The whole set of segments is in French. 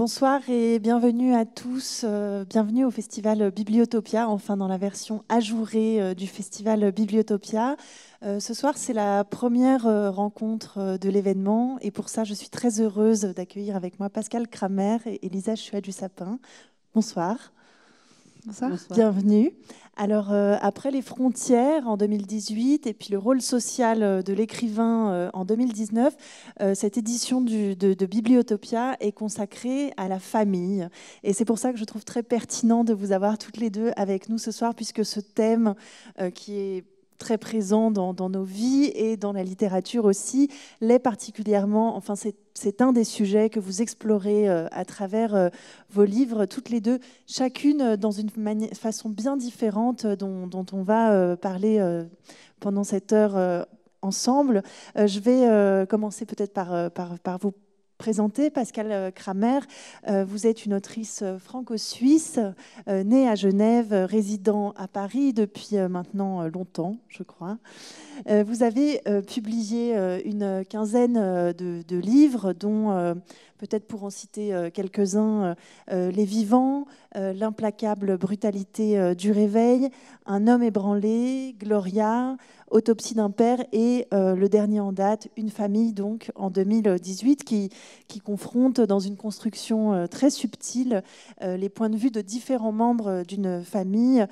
Bonsoir et bienvenue à tous. Euh, bienvenue au festival Bibliotopia, enfin dans la version ajourée euh, du festival Bibliotopia. Euh, ce soir, c'est la première rencontre de l'événement et pour ça, je suis très heureuse d'accueillir avec moi Pascal Kramer et Elisa chouet du Sapin. Bonsoir. Bienvenue. Alors, euh, après les frontières en 2018 et puis le rôle social euh, de l'écrivain euh, en 2019, cette édition de, Bibliotopia est consacrée à la famille. Et c'est pour ça que je trouve très pertinent de vous avoir toutes les deux avec nous ce soir, puisque ce thème qui est très présent dans, nos vies et dans la littérature aussi, l'est particulièrement, enfin c'est un des sujets que vous explorez euh, à travers euh, vos livres, toutes les deux, chacune euh, dans une façon bien différente dont, on va parler pendant cette heure ensemble. je vais commencer peut-être par, par, par vous présenter, Pascal euh, Kramer. Euh, vous êtes une autrice franco-suisse, euh, née à Genève, résident à Paris depuis maintenant longtemps, je crois. Vous avez publié une quinzaine de, de livres, dont peut-être pour en citer quelques-uns, Les Vivants, L'implacable brutalité du réveil, Un homme ébranlé, Gloria, Autopsie d'un père et euh, le dernier en date, Une famille, donc en 2018, qui, qui confronte dans une construction euh, très subtile euh, les points de vue de différents membres d'une famille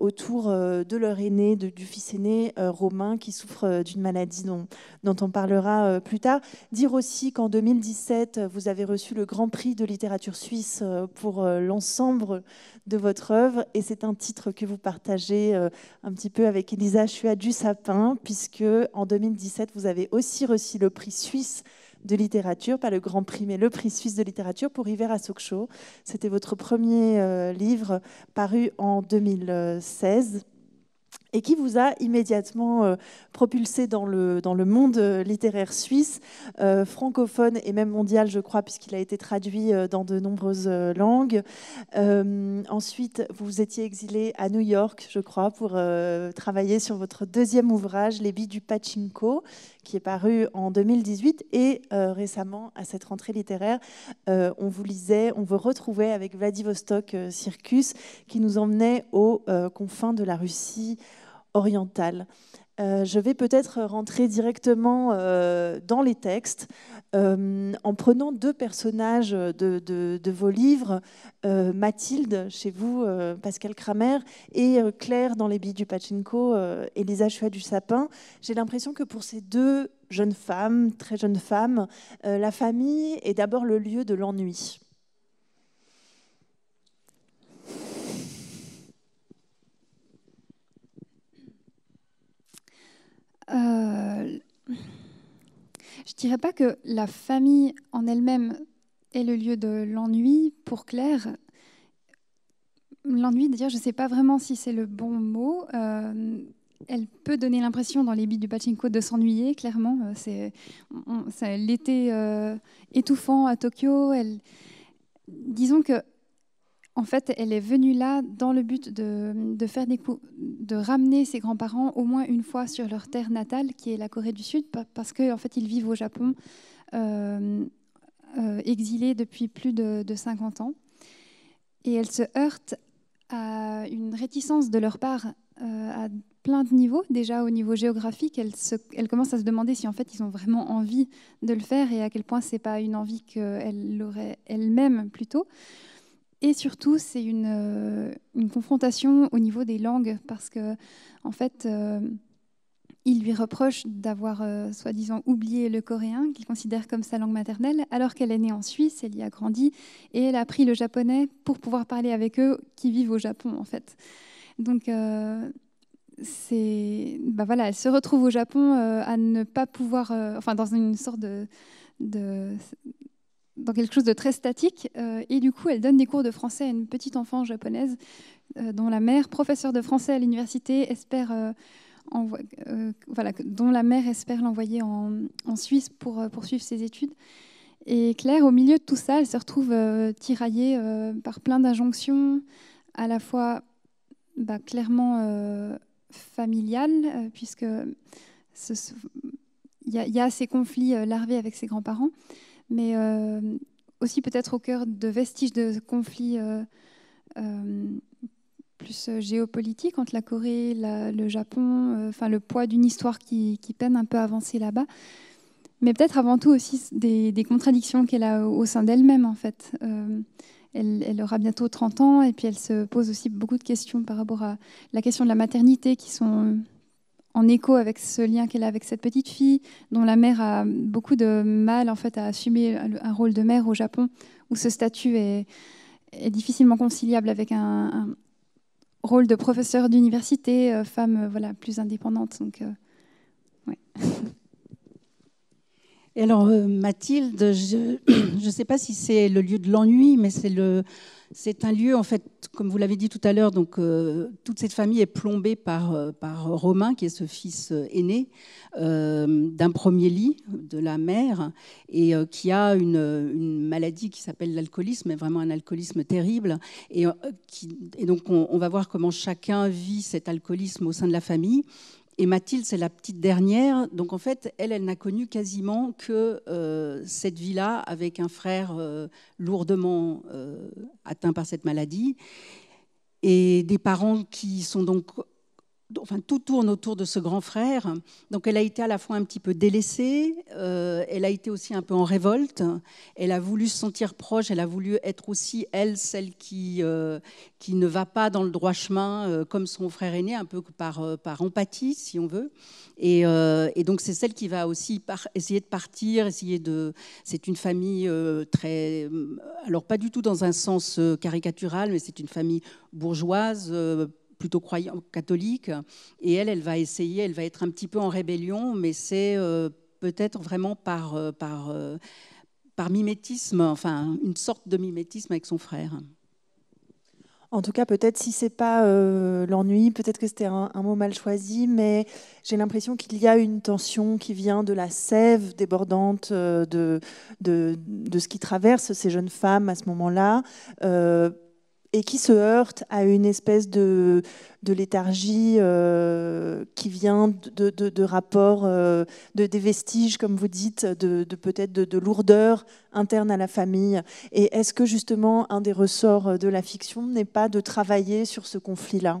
autour de leur aîné, du fils aîné Romain, qui souffre d'une maladie dont, dont on parlera plus tard. Dire aussi qu'en 2017, vous avez reçu le Grand Prix de littérature suisse pour l'ensemble de votre œuvre, et c'est un titre que vous partagez un petit peu avec Elisa schuadus sapin, puisque en 2017, vous avez aussi reçu le prix suisse de littérature, pas le Grand Prix, mais le Prix suisse de littérature pour Hiver à Sokcho. C'était votre premier euh, livre paru en 2016 et qui vous a immédiatement euh, propulsé dans le, dans le monde euh, littéraire suisse, euh, francophone et même mondial, je crois, puisqu'il a été traduit dans de nombreuses langues. ensuite, vous étiez exilé à New York, je crois, pour travailler sur votre deuxième ouvrage, Les billes du pachinko, qui est paru en 2018. Et récemment, à cette rentrée littéraire, on vous lisait, on vous retrouvait avec Vladivostok Circus, qui nous emmenait aux confins de la Russie orientale. Euh, je vais peut-être rentrer directement euh, dans les textes euh, en prenant deux personnages de, vos livres, Mathilde chez vous, Pascal Kramer, et Claire dans Les billes du Pachinko, Elisa Chua du Sapin. J'ai l'impression que pour ces deux jeunes femmes, très jeunes femmes, la famille est d'abord le lieu de l'ennui. Euh, je dirais pas que la famille en elle-même est le lieu de l'ennui pour Claire. L'ennui, d'ailleurs, je ne sais pas vraiment si c'est le bon mot. Euh, elle peut donner l'impression dans les bits du pachinko de s'ennuyer, clairement. Euh, c'est l'été étouffant à Tokyo. disons que en fait, elle est venue là dans le but de, faire des de ramener ses grands-parents au moins une fois sur leur terre natale, qui est la Corée du Sud, parce qu'en en fait, ils vivent au Japon, euh, euh, exilés depuis plus de, 50 ans. Et elle se heurte à une réticence de leur part euh, à plein de niveaux. Déjà au niveau géographique, elle, elle, commence à se demander si en fait ils ont vraiment envie de le faire et à quel point c'est pas une envie qu'elle aurait elle-même plutôt. Et surtout, c'est une, euh, une, confrontation au niveau des langues, parce que, en fait, euh, il lui reproche d'avoir euh, soi-disant oublié le coréen, qu'il considère comme sa langue maternelle, alors qu'elle est née en Suisse, elle y a grandi, et elle a appris le japonais pour pouvoir parler avec eux qui vivent au Japon, en fait. Donc, c'est, bah voilà, elle se retrouve au Japon à ne pas pouvoir, enfin, dans une sorte de, de dans quelque chose de très statique. Euh, et du coup, elle donne des cours de français à une petite enfant japonaise euh, dont la mère, professeure de français à l'université, espère euh, voilà, dont la mère espère l'envoyer en, Suisse pour poursuivre ses études. Et Claire, au milieu de tout ça, elle se retrouve tiraillée par plein d'injonctions, à la fois bah, clairement familiales, puisque il y, y, a ces conflits larvés avec ses grands-parents, mais euh, aussi peut-être au cœur de vestiges de conflits euh, euh, plus géopolitiques entre la Corée, le Japon, enfin le poids d'une histoire qui, peine un peu à avancer là-bas mais peut-être avant tout aussi des, contradictions qu'elle a au sein d'elle-même, en fait. elle, elle, aura bientôt 30 ans et puis elle se pose aussi beaucoup de questions par rapport à la question de la maternité qui sont en écho avec ce lien qu'elle a avec cette petite fille, dont la mère a beaucoup de mal en fait à assumer un rôle de mère au Japon, où ce statut est, est difficilement conciliable avec un, un rôle de professeur d'université, euh, femme euh, voilà plus indépendante. Donc, euh, Et alors Mathilde, je ne sais pas si c'est le lieu de l'ennui, mais c'est le c'est un lieu, en fait, comme vous l'avez dit tout à l'heure, donc euh, toute cette famille est plombée par, euh, par Romain, qui est ce fils euh, aîné d'un premier lit de la mère, et qui a une, maladie qui s'appelle l'alcoolisme, vraiment un alcoolisme terrible. Et, donc on, va voir comment chacun vit cet alcoolisme au sein de la famille. Et Mathilde, c'est la petite dernière. Donc en fait, elle, elle n'a connu quasiment que euh, cette vie-là avec un frère euh, lourdement euh, atteint par cette maladie et des parents qui sont donc enfin tout tourne autour de ce grand frère. Donc elle a été à la fois un petit peu délaissée, euh, elle a été aussi un peu en révolte, elle a voulu se sentir proche, elle a voulu être aussi elle celle qui euh, qui ne va pas dans le droit chemin euh, comme son frère aîné, un peu par par empathie si on veut. Et, donc c'est celle qui va aussi par, essayer de partir, essayer de. C'est une famille très, alors pas du tout dans un sens caricatural, mais c'est une famille bourgeoise plutôt catholique, et elle, elle va essayer, elle va être un petit peu en rébellion, mais c'est euh, peut-être vraiment par, euh, par, euh, par mimétisme, enfin une sorte de mimétisme avec son frère. En tout cas, peut-être si c'est pas l'ennui, peut-être que c'était un, mot mal choisi, mais j'ai l'impression qu'il y a une tension qui vient de la sève débordante de, de, ce qui traverse ces jeunes femmes à ce moment-là et qui se heurte à une espèce de, de léthargie euh, qui vient de, de, de rapports, euh, de, des vestiges, comme vous dites, de, peut-être de, lourdeur interne à la famille. Et est-ce que justement un des ressorts de la fiction n'est pas de travailler sur ce conflit-là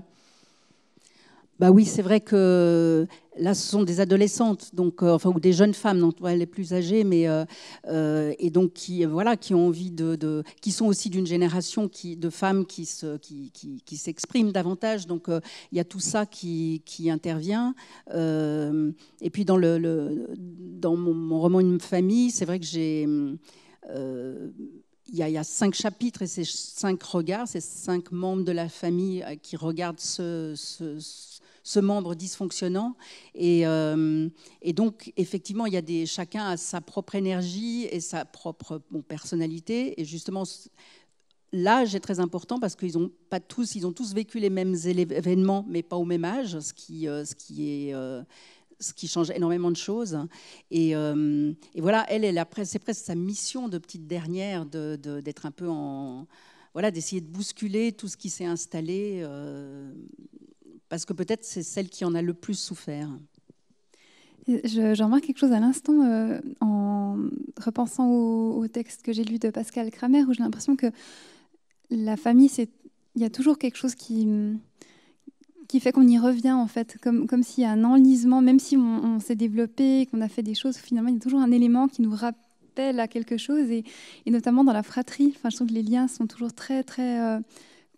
Bah oui, c'est vrai que là, ce sont des adolescentes, donc, euh, enfin, ou des jeunes femmes, non elle les plus âgées, mais euh, euh, et donc qui, voilà, qui ont envie de, qui sont aussi d'une génération qui, de femmes qui se, qui, qui, s'expriment davantage. Donc, il y a tout ça qui, qui intervient. et puis dans le, dans mon, roman Une famille, c'est vrai que j'ai il y, a, cinq chapitres et ces cinq regards, ces cinq membres de la famille qui regardent ce, ce, ce membre dysfonctionnant. Euh, et, donc, effectivement, il y a des, chacun a sa propre énergie et sa propre personnalité. Et justement, l'âge est très important parce qu'ils ont pas tous, ils ont tous vécu les mêmes événements, mais pas au même âge, ce qui, euh, ce qui est euh, ce qui change énormément de choses. Et, voilà, elle, c'est presque sa mission de petite dernière de, d'être un peu en. Voilà, d'essayer de bousculer tout ce qui s'est installé parce que peut-être c'est celle qui en a le plus souffert. Je, je quelque chose à l'instant euh, en repensant au, texte que j'ai lu de Pascal Kramer, où j'ai l'impression que la famille, c'est il y a toujours quelque chose qui, qui fait qu'on y revient en fait, comme, comme s'il y a un enlisement, même si on, s'est développé, qu'on a fait des choses, finalement il y a toujours un élément qui nous rappelle à quelque chose, et, notamment dans la fratrie, enfin, je trouve que les liens sont toujours très très... Euh,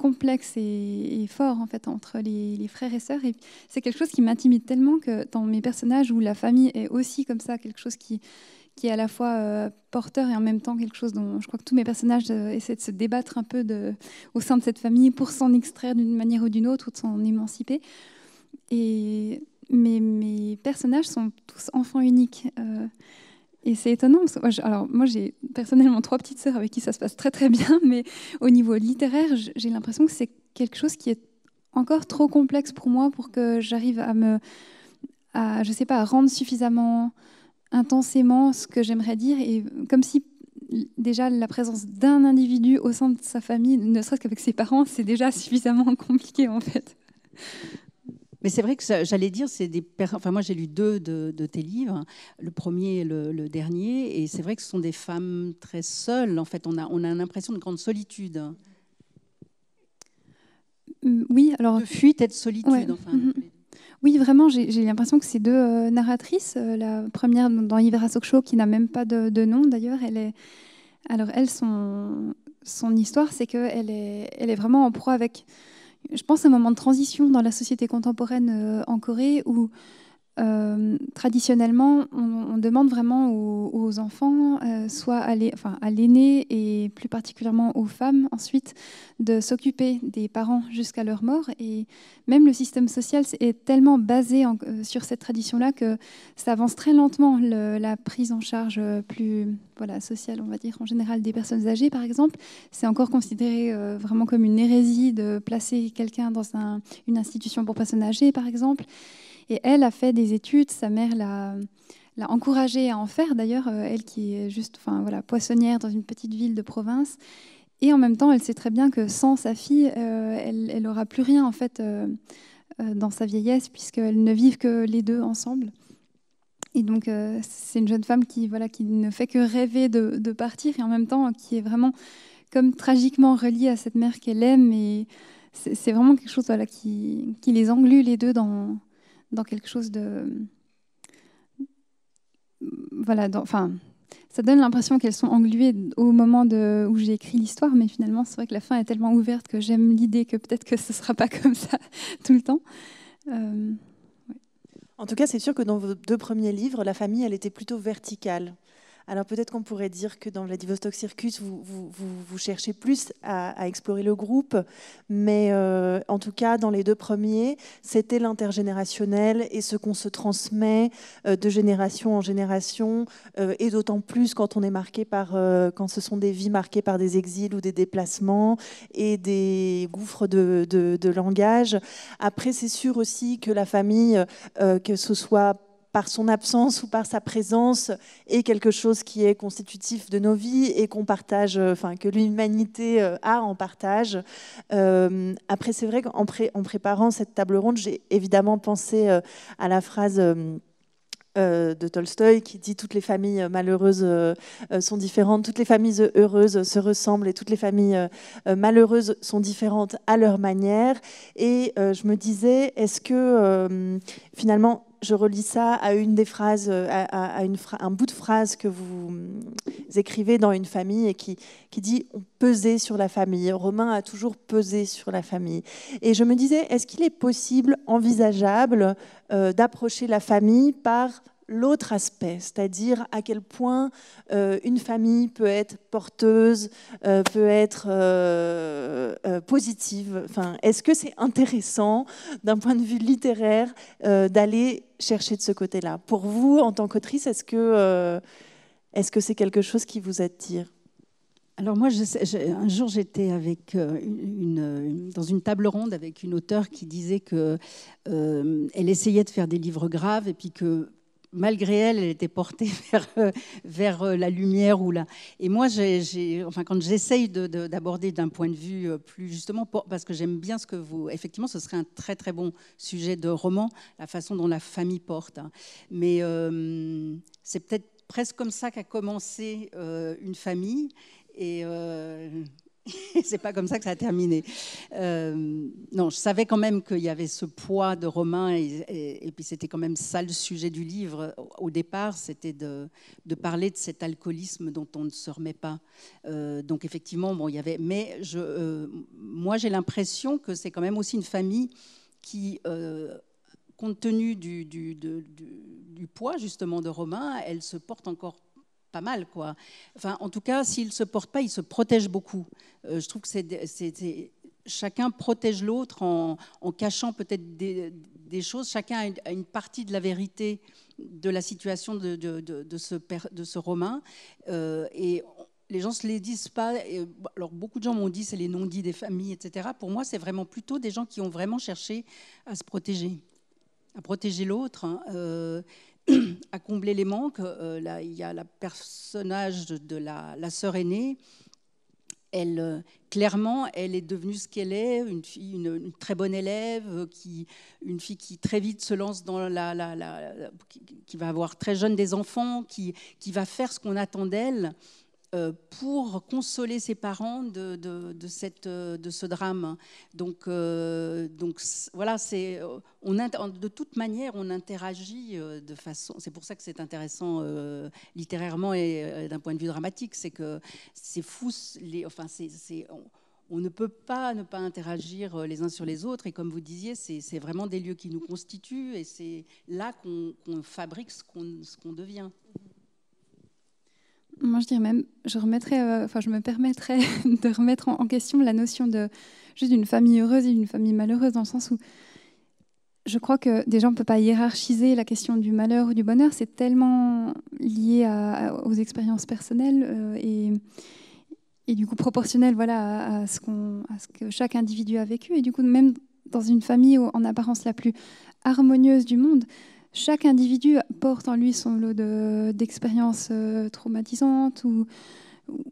complexe et, fort en fait entre les, frères et sœurs. Et c'est quelque chose qui m'intimide tellement que dans mes personnages où la famille est aussi comme ça, quelque chose qui, qui est à la fois euh, porteur et en même temps quelque chose dont je crois que tous mes personnages euh, essaient de se débattre un peu au sein de cette famille pour s'en extraire d'une manière ou d'une autre ou de s'en émanciper. Et mes, mes personnages sont tous enfants uniques. Euh, et c'est étonnant, parce que moi, alors moi j'ai personnellement trois petites sœurs avec qui ça se passe très très bien, mais au niveau littéraire, j'ai l'impression que c'est quelque chose qui est encore trop complexe pour moi pour que j'arrive à me, à, je sais pas, à rendre suffisamment intensément ce que j'aimerais dire, et comme si déjà la présence d'un individu au sein de sa famille, ne serait-ce qu'avec ses parents, c'est déjà suffisamment compliqué en fait. Mais c'est vrai que j'allais dire, c'est des. Enfin, moi, j'ai lu deux de, tes livres, le premier et le, dernier, et c'est vrai que ce sont des femmes très seules. En fait, on a, on a l'impression de grande solitude. Hum, oui, alors. fuite et solitude, enfin. Mhm. Oui, vraiment, j'ai l'impression que ces deux euh, narratrices, euh, la première dans à Sokcho, qui n'a même pas de, nom d'ailleurs, elle est. Alors, elle, son, son histoire, c'est qu'elle est, elle est vraiment en proie avec je pense, à un moment de transition dans la société contemporaine euh, en Corée où euh, traditionnellement, on, demande vraiment aux, enfants, euh, soit à l'aîné et plus particulièrement aux femmes ensuite, de s'occuper des parents jusqu'à leur mort. Et même le système social est tellement basé euh, sur cette tradition-là que ça avance très lentement la prise en charge plus voilà, sociale, on va dire en général des personnes âgées, par exemple. C'est encore considéré vraiment comme une hérésie de placer quelqu'un dans une institution pour personnes âgées, par exemple. Et elle a fait des études, sa mère l'a, l'a encouragée à en faire d'ailleurs, euh, elle qui est juste enfin, voilà, poissonnière dans une petite ville de province. Et en même temps, elle sait très bien que sans sa fille, euh, elle n'aura plus rien en fait euh, dans sa vieillesse, puisqu'elles ne vivent que les deux ensemble. Et donc, c'est une jeune femme qui, voilà, qui ne fait que rêver de, partir et en même temps qui est vraiment comme tragiquement reliée à cette mère qu'elle aime. Et c'est, vraiment quelque chose voilà, qui, qui les englue les deux dans, dans quelque chose de... Voilà, enfin, ça donne l'impression qu'elles sont engluées au moment de, où j'ai écrit l'histoire, mais finalement, c'est vrai que la fin est tellement ouverte que j'aime l'idée que peut-être que ce ne sera pas comme ça tout le temps. Euh, en tout cas, c'est sûr que dans vos deux premiers livres, la famille, elle était plutôt verticale. Alors peut-être qu'on pourrait dire que dans Vladivostok Circus, vous, vous, cherchez plus à, explorer le groupe, mais euh, en tout cas, dans les deux premiers, c'était l'intergénérationnel et ce qu'on se transmet euh, de génération en génération, euh, et d'autant plus quand on est marqué par, quand ce sont des vies marquées par des exils ou des déplacements et des gouffres de, de langage. Après, c'est sûr aussi que la famille, que ce soit par son absence ou par sa présence est quelque chose qui est constitutif de nos vies et qu'on partage, euh, enfin que l'humanité euh, a en partage. Euh, après, c'est vrai qu'en en préparant cette table ronde, j'ai évidemment pensé à la phrase. de Tolstoï qui dit toutes les familles malheureuses sont différentes, toutes les familles heureuses se ressemblent et toutes les familles malheureuses sont différentes à leur manière. Et je me disais, est-ce que finalement je relis ça à une des phrases, euh, à, une un bout de phrase que vous écrivez dans une famille et qui, qui dit on pesait sur la famille. Romain a toujours pesé sur la famille. Et je me disais, est-ce qu'il est possible, envisageable, euh, d'approcher la famille par l'autre aspect, c'est-à-dire à quel point euh, une famille peut être porteuse, euh, peut être euh, positive. Enfin, Est-ce que c'est intéressant d'un point de vue littéraire d'aller chercher de ce côté-là Pour vous, en tant qu'autrice, est-ce que c'est -ce que c'est quelque chose qui vous attire alors moi, un jour, j'étais dans une table ronde avec une auteure qui disait que elle essayait de faire des livres graves et puis que malgré elle, elle était portée vers, euh, euh, la lumière. Ou la... Et moi, j'ai. enfin, quand j'essaye d'aborder d'un point de vue euh, plus justement, parce que j'aime bien ce que vous... Effectivement, ce serait un très très bon sujet de roman, la façon dont la famille porte. Hein. Mais c'est peut-être presque comme ça qu'a commencé une famille. Et c'est pas comme ça que ça a terminé. Euh, non, je savais quand même qu'il y avait ce poids de Romain, et, puis c'était quand même ça le sujet du livre. Au départ, c'était de, de, parler de cet alcoolisme dont on ne se remet pas. Euh, donc effectivement, bon, il y avait. Mais je, euh, moi, j'ai l'impression que c'est quand même aussi une famille qui compte tenu du, du, poids justement de Romain, elle se porte encore pas mal, quoi. Enfin, en tout cas, s'il se porte pas, il se protège beaucoup. Euh, je trouve que c'est, chacun protège l'autre en, cachant peut-être des, choses. Chacun a une, partie de la vérité de la situation de, ce, de ce Romain. Euh, et les gens se les disent pas. alors, beaucoup de gens m'ont dit c'est les non-dits des familles, etc. Pour moi, c'est vraiment plutôt des gens qui ont vraiment cherché à se protéger, à protéger l'autre. Hein. Euh, à combler les manques. Euh, il y a le personnage de la, sœur aînée. Elle, euh, clairement, elle est devenue ce qu'elle est, une, fille, une, très bonne élève, euh, une fille qui très vite se lance dans la, qui, va avoir très jeune des enfants, qui va faire ce qu'on attend d'elle. Euh, pour consoler ses parents de, de, euh, ce drame. Donc, euh, voilà, on, de toute manière, on interagit de façon. C'est pour ça que c'est intéressant littérairement et, d'un point de vue dramatique. C'est que c'est fou, les, enfin, on, ne peut pas ne pas interagir les uns sur les autres. Et comme vous disiez, c'est, vraiment des lieux qui nous constituent et c'est là qu'on, fabrique ce qu'on devient. Moi, je dirais même, je, euh, enfin, je me permettrais de remettre en, question la notion de juste d'une famille heureuse et d'une famille malheureuse, dans le sens où je crois que déjà, on ne peut pas hiérarchiser la question du malheur ou du bonheur. C'est tellement lié aux expériences personnelles euh, et, et du coup proportionnel voilà, à, ce à ce que chaque individu a vécu. Et du coup, même dans une famille en apparence la plus harmonieuse du monde, chaque individu porte en lui son lot d'expériences euh, traumatisantes ou,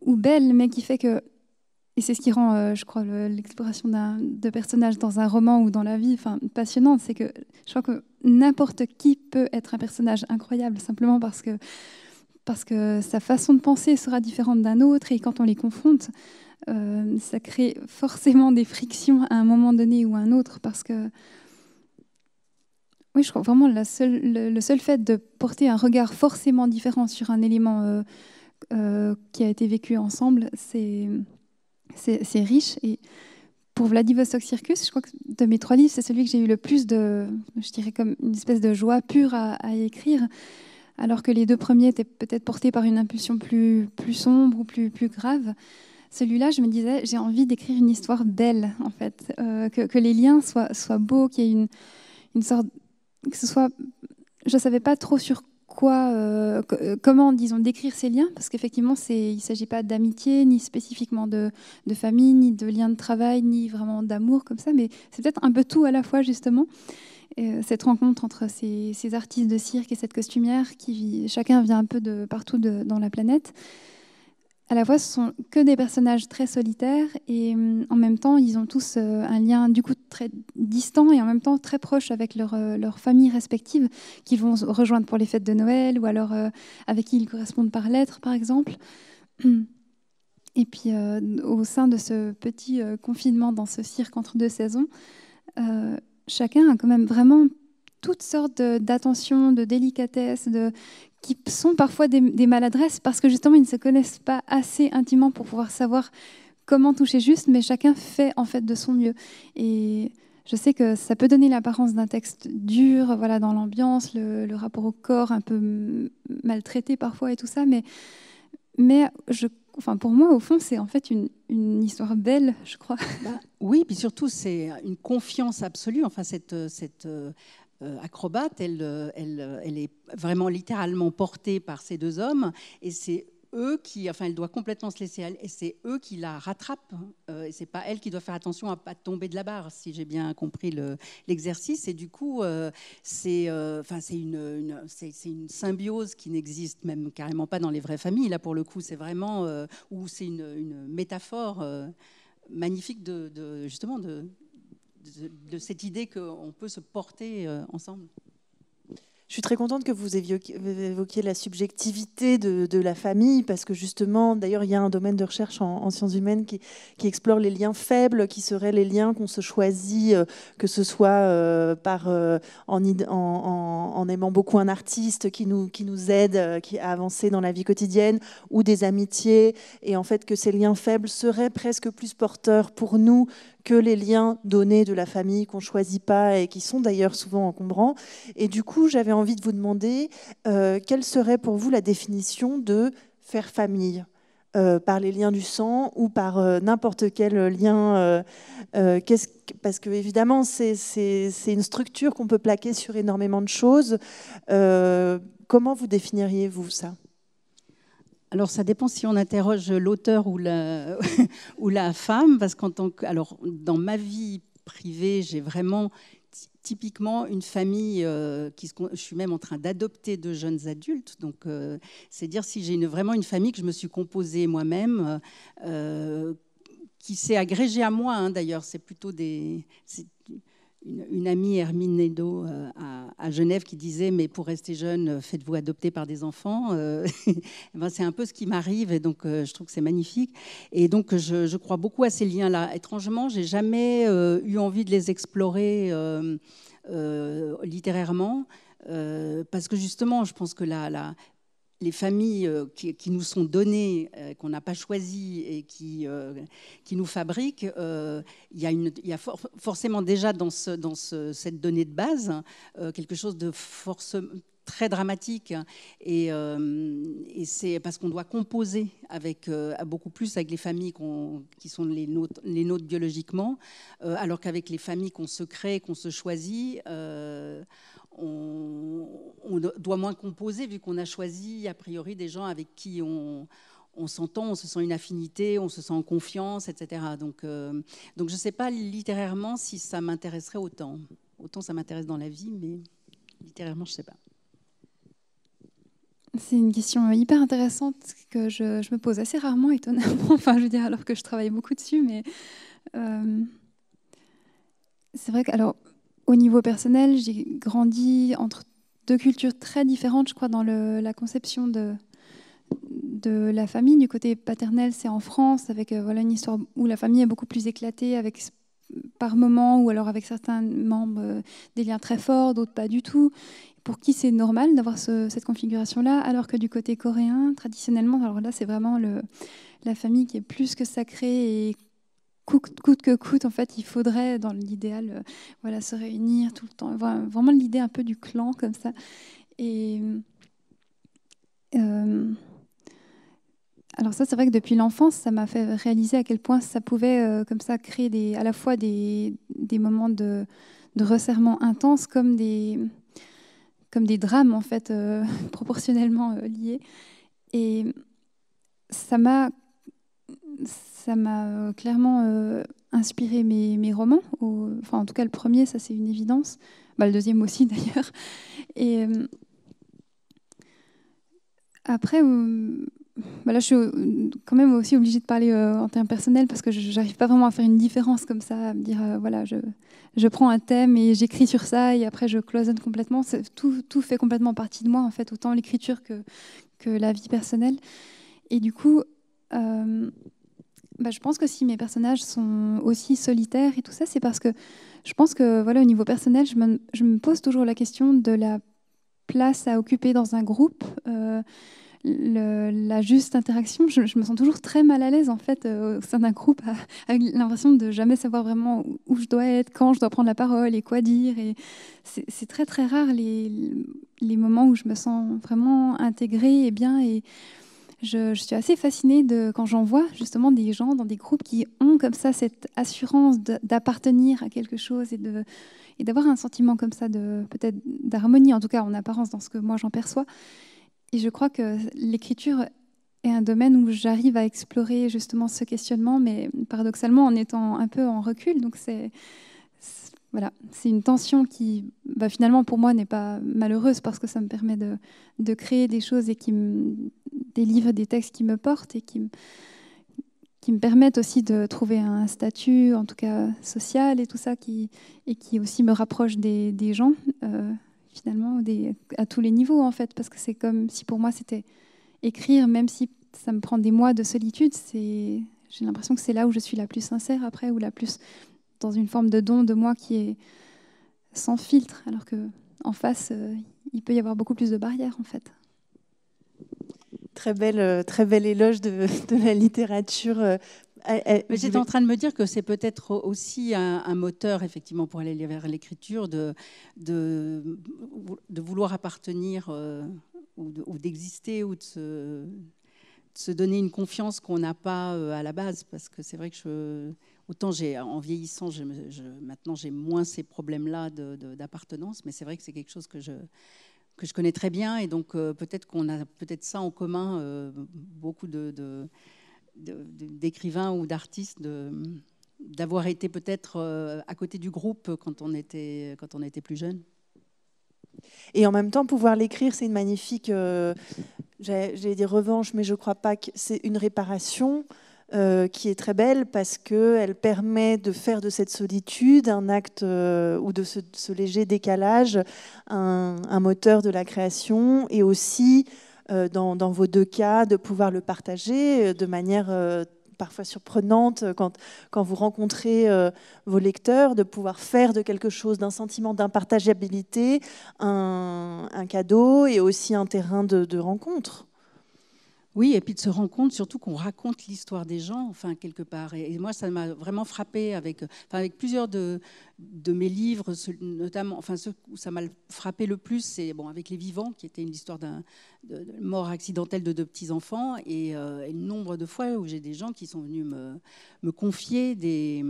ou belles, mais qui fait que, et c'est ce qui rend, euh, je crois, l'exploration d'un de personnages dans un roman ou dans la vie passionnante, c'est que je crois que n'importe qui peut être un personnage incroyable simplement parce que, parce que sa façon de penser sera différente d'un autre et quand on les confronte, euh, ça crée forcément des frictions à un moment donné ou à un autre parce que oui, je crois vraiment la le, seul fait de porter un regard forcément différent sur un élément euh, euh, qui a été vécu ensemble, c'est riche. Et pour Vladivostok Circus, je crois que de mes trois livres, c'est celui que j'ai eu le plus de, je dirais comme une espèce de joie pure à, écrire, alors que les deux premiers étaient peut-être portés par une impulsion plus, plus sombre ou plus, plus grave. Celui-là, je me disais, j'ai envie d'écrire une histoire belle, en fait, euh, que, les liens soient, beaux, qu'il y ait une, une sorte ce soit, je ne savais pas trop sur quoi, euh, euh, comment, disons, décrire ces liens, parce qu'effectivement, il ne s'agit pas d'amitié, ni spécifiquement de, famille, ni de lien de travail, ni vraiment d'amour comme ça, mais c'est peut-être un peu tout à la fois, justement. Euh, cette rencontre entre ces, artistes de cirque et cette costumière, qui chacun vient un peu de partout dans la planète à la fois, ce sont que des personnages très solitaires et hum, en même temps, ils ont tous euh, un lien du coup très distant et en même temps très proche avec leurs euh, familles respectives qu'ils vont rejoindre pour les fêtes de Noël ou alors euh, avec qui ils correspondent par lettre, par exemple. Et puis, au sein de ce petit confinement dans ce cirque entre deux saisons, chacun a quand même vraiment toutes sortes d'attention, de, de délicatesse, de qui sont parfois des, maladresses parce que justement ils ne se connaissent pas assez intimement pour pouvoir savoir comment toucher juste, mais chacun fait en fait de son mieux. Et je sais que ça peut donner l'apparence d'un texte dur, voilà, dans l'ambiance, le, rapport au corps un peu maltraité parfois et tout ça, mais, mais je, enfin, pour moi, au fond, c'est en fait une, une, histoire belle, je crois. Bah, oui, puis surtout, c'est une confiance absolue. Enfin, cette, cette euh, euh, acrobate, euh, euh, elle, est vraiment littéralement portée par ces deux hommes, et c'est eux qui, enfin, elle doit complètement se laisser aller, et c'est eux qui la rattrapent. et c'est pas elle qui doit faire attention à pas tomber de la barre, si j'ai bien compris l'exercice. et du coup, c'est, enfin, une, symbiose qui n'existe même carrément pas dans les vraies familles. Là, pour le coup, c'est vraiment ou c'est une, métaphore magnifique de justement de, de, cette idée qu'on peut se porter euh, ensemble. Je suis très contente que vous évoquiez la subjectivité de, la famille, parce que justement, d'ailleurs, il y a un domaine de recherche en, sciences humaines qui, explore les liens faibles, qui seraient les liens qu'on se choisit, euh, que ce soit euh, par, en, en, aimant beaucoup un artiste qui nous, qui nous aide à avancer dans la vie quotidienne, ou des amitiés, et en fait que ces liens faibles seraient presque plus porteurs pour nous que les liens donnés de la famille qu'on ne choisit pas et qui sont d'ailleurs souvent encombrants. Et du coup, j'avais envie de vous demander euh, quelle serait pour vous la définition de faire famille euh, par les liens du sang ou par euh, n'importe quel lien. parce que, évidemment, c'est une structure qu'on peut plaquer sur énormément de choses. comment vous définiriez-vous ça alors ça dépend si on interroge l'auteur ou la, ou la femme, parce qu'en tant que, alors dans ma vie privée, j'ai vraiment typiquement une famille euh, qui je suis même en train d'adopter de jeunes adultes donc euh, c'est dire si j'ai vraiment une famille que je me suis composée moi-même euh, qui s'est agrégée à moi hein, d'ailleurs c'est plutôt des une, amie, Hermine Nedo, euh, à, Genève, qui disait Mais pour rester jeune, faites-vous adopter par des enfants. Euh, ben, c'est un peu ce qui m'arrive, et donc euh, je trouve que c'est magnifique. Et donc, je, crois beaucoup à ces liens-là. Étrangement, j'ai jamais eu envie de les explorer littérairement. parce que justement, je pense que là... la les familles euh, qui, nous sont données, euh, qu'on n'a pas choisies et qui, euh, qui nous fabriquent, il y a, une, forcément déjà dans, ce, dans cette donnée de base hein, quelque chose de très dramatique. Et, c'est parce qu'on doit composer avec, beaucoup plus avec les familles qui sont les nôtres, les nôtres biologiquement, alors qu'avec les familles qu'on se crée, qu'on se choisit, on, doit moins composer vu qu'on a choisi a priori des gens avec qui on, on s'entend, on se sent une affinité, on se sent en confiance, etc. Donc, euh, donc je ne sais pas littérairement si ça m'intéresserait autant. Autant ça m'intéresse dans la vie, mais littérairement, je ne sais pas. C'est une question hyper intéressante que je, me pose assez rarement, étonnamment. Enfin, je veux dire, alors que je travaille beaucoup dessus, mais euh, c'est vrai que alors au niveau personnel, j'ai grandi entre deux cultures très différentes, je crois, dans la conception de, la famille. Du côté paternel, c'est en France, avec euh, voilà, une histoire où la famille est beaucoup plus éclatée, avec par moment, ou alors avec certains membres, euh, des liens très forts, d'autres pas du tout. Pour qui c'est normal d'avoir cette configuration-là, alors que du côté coréen, traditionnellement, alors là, c'est vraiment le, la famille qui est plus que sacrée et coûte, que coûte, en fait, il faudrait, dans l'idéal, euh, voilà, se réunir tout le temps. Voilà, vraiment l'idée un peu du clan, comme ça. Et. Euh, alors ça, c'est vrai que depuis l'enfance, ça m'a fait réaliser à quel point ça pouvait, euh, comme ça, créer des, à la fois des, moments de, resserrement intense comme des, comme des drames, en fait, proportionnellement liés. Et ça m'a ça m'a euh, clairement euh, inspiré mes, romans. enfin, en tout cas, le premier, ça c'est une évidence. Bah, le deuxième aussi d'ailleurs. Et euh, après, bah, là, je suis quand même aussi obligée de parler en termes personnels parce que je n'arrive pas vraiment à faire une différence comme ça, à me dire voilà, je, je, prends un thème et j'écris sur ça et après je cloisonne complètement. Tout, tout, fait complètement partie de moi en fait, autant l'écriture que, que la vie personnelle. Et du coup, bah, je pense que si mes personnages sont aussi solitaires et tout ça, c'est parce que je pense que, voilà, au niveau personnel, je me, pose toujours la question de la place à occuper dans un groupe. Euh, la juste interaction. Je, me sens toujours très mal à l'aise en fait euh, au sein d'un groupe, avec l'impression de jamais savoir vraiment où, je dois être, quand je dois prendre la parole et quoi dire. Et c'est très très rare les, les moments où je me sens vraiment intégrée et bien. Et je, suis assez fascinée de, quand j'en vois justement des gens dans des groupes qui ont comme ça cette assurance d'appartenir à quelque chose et de, et d'avoir un sentiment comme ça de peut-être d'harmonie, en tout cas en apparence dans ce que moi j'en perçois. Et je crois que l'écriture est un domaine où j'arrive à explorer justement ce questionnement, mais paradoxalement en étant un peu en recul. Donc c'est voilà, c'est une tension qui, bah, finalement, pour moi, n'est pas malheureuse parce que ça me permet de, créer des choses et qui me, des livres, des textes qui me portent et qui me, permettent aussi de trouver un statut, en tout cas social et tout ça, qui, et qui aussi me rapproche des, gens, euh, finalement, à tous les niveaux, en fait, parce que c'est comme si pour moi, c'était écrire, même si ça me prend des mois de solitude, j'ai l'impression que c'est là où je suis la plus sincère après, ou la plus dans une forme de don de moi qui est sans filtre, alors que en face, euh, il peut y avoir beaucoup plus de barrières en fait. Très belle, euh, très belle éloge de, la littérature euh, J'étais en train de me dire que c'est peut-être aussi un, moteur, effectivement, pour aller vers l'écriture, de, de, de, vouloir appartenir ou d'exister ou, de se, donner une confiance qu'on n'a pas à la base. Parce que c'est vrai que je, Autant j'ai, en vieillissant, maintenant j'ai moins ces problèmes-là d'appartenance, mais c'est vrai que c'est quelque chose que je, connais très bien, et donc euh, peut-être qu'on a peut-être ça en commun, euh, beaucoup d'écrivains ou d'artistes, d'avoir été peut-être euh, à côté du groupe quand on était, quand on était plus jeune. Et en même temps, pouvoir l'écrire, c'est une magnifique, J'ai des revanches, mais je ne crois pas que c'est une réparation. Euh, qui est très belle parce qu'elle permet de faire de cette solitude un acte euh, ou de ce, léger décalage un, moteur de la création et aussi euh, dans, vos deux cas de pouvoir le partager de manière parfois surprenante quand, vous rencontrez vos lecteurs, de pouvoir faire de quelque chose, d'un sentiment d'impartageabilité, un, cadeau et aussi un terrain de rencontre. Oui, et puis de se rendre compte surtout qu'on raconte l'histoire des gens, enfin, quelque part. Et, moi, ça m'a vraiment frappé avec, enfin, avec plusieurs de, de mes livres, notamment, enfin, ce où ça m'a frappé le plus, c'est bon, avec Les Vivants, qui était une histoire d'un mort accidentelle de deux petits-enfants, euh, et, le nombre de fois où j'ai des gens qui sont venus me, me confier des,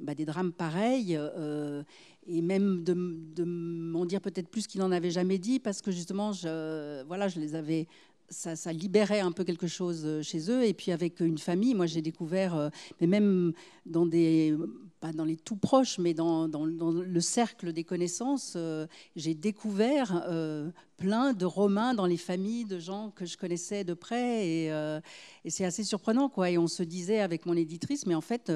bah, des drames pareils. Euh, et même de, m'en dire peut-être plus qu'ils n'en avaient jamais dit, parce que justement, je, voilà, je les avais ça, libérait un peu quelque chose euh, chez eux. Et puis avec une famille, moi j'ai découvert, euh, mais même dans des pas dans les tout proches, mais dans, dans, le cercle des connaissances, euh, j'ai découvert euh, plein de Romains dans les familles de gens que je connaissais de près. Et, euh, et c'est assez surprenant. Quoi. Et on se disait avec mon éditrice, mais en fait,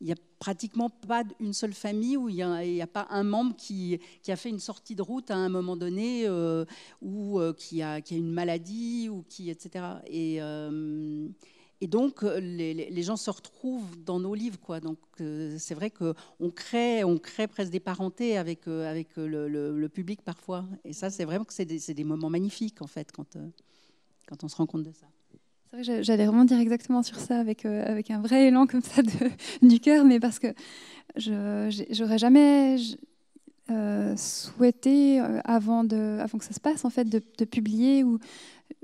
il n'y a pratiquement pas une seule famille où il n'y a, pas un membre qui, qui, a fait une sortie de route à un moment donné, ou qui a, qui, a, une maladie, ou qui, etc. Et et donc euh, les, gens se retrouvent dans nos livres, quoi. Donc euh, c'est vrai que on crée, on crée presque des parentés avec euh, avec le, public parfois. Et ça, c'est vraiment que c'est des, moments magnifiques en fait quand quand on se rend compte de ça. C'est vrai j'allais vraiment dire exactement sur ça avec avec un vrai élan comme ça de, du cœur, mais parce que je j'aurais jamais souhaité avant, de, avant que ça se passe en fait de, de publier ou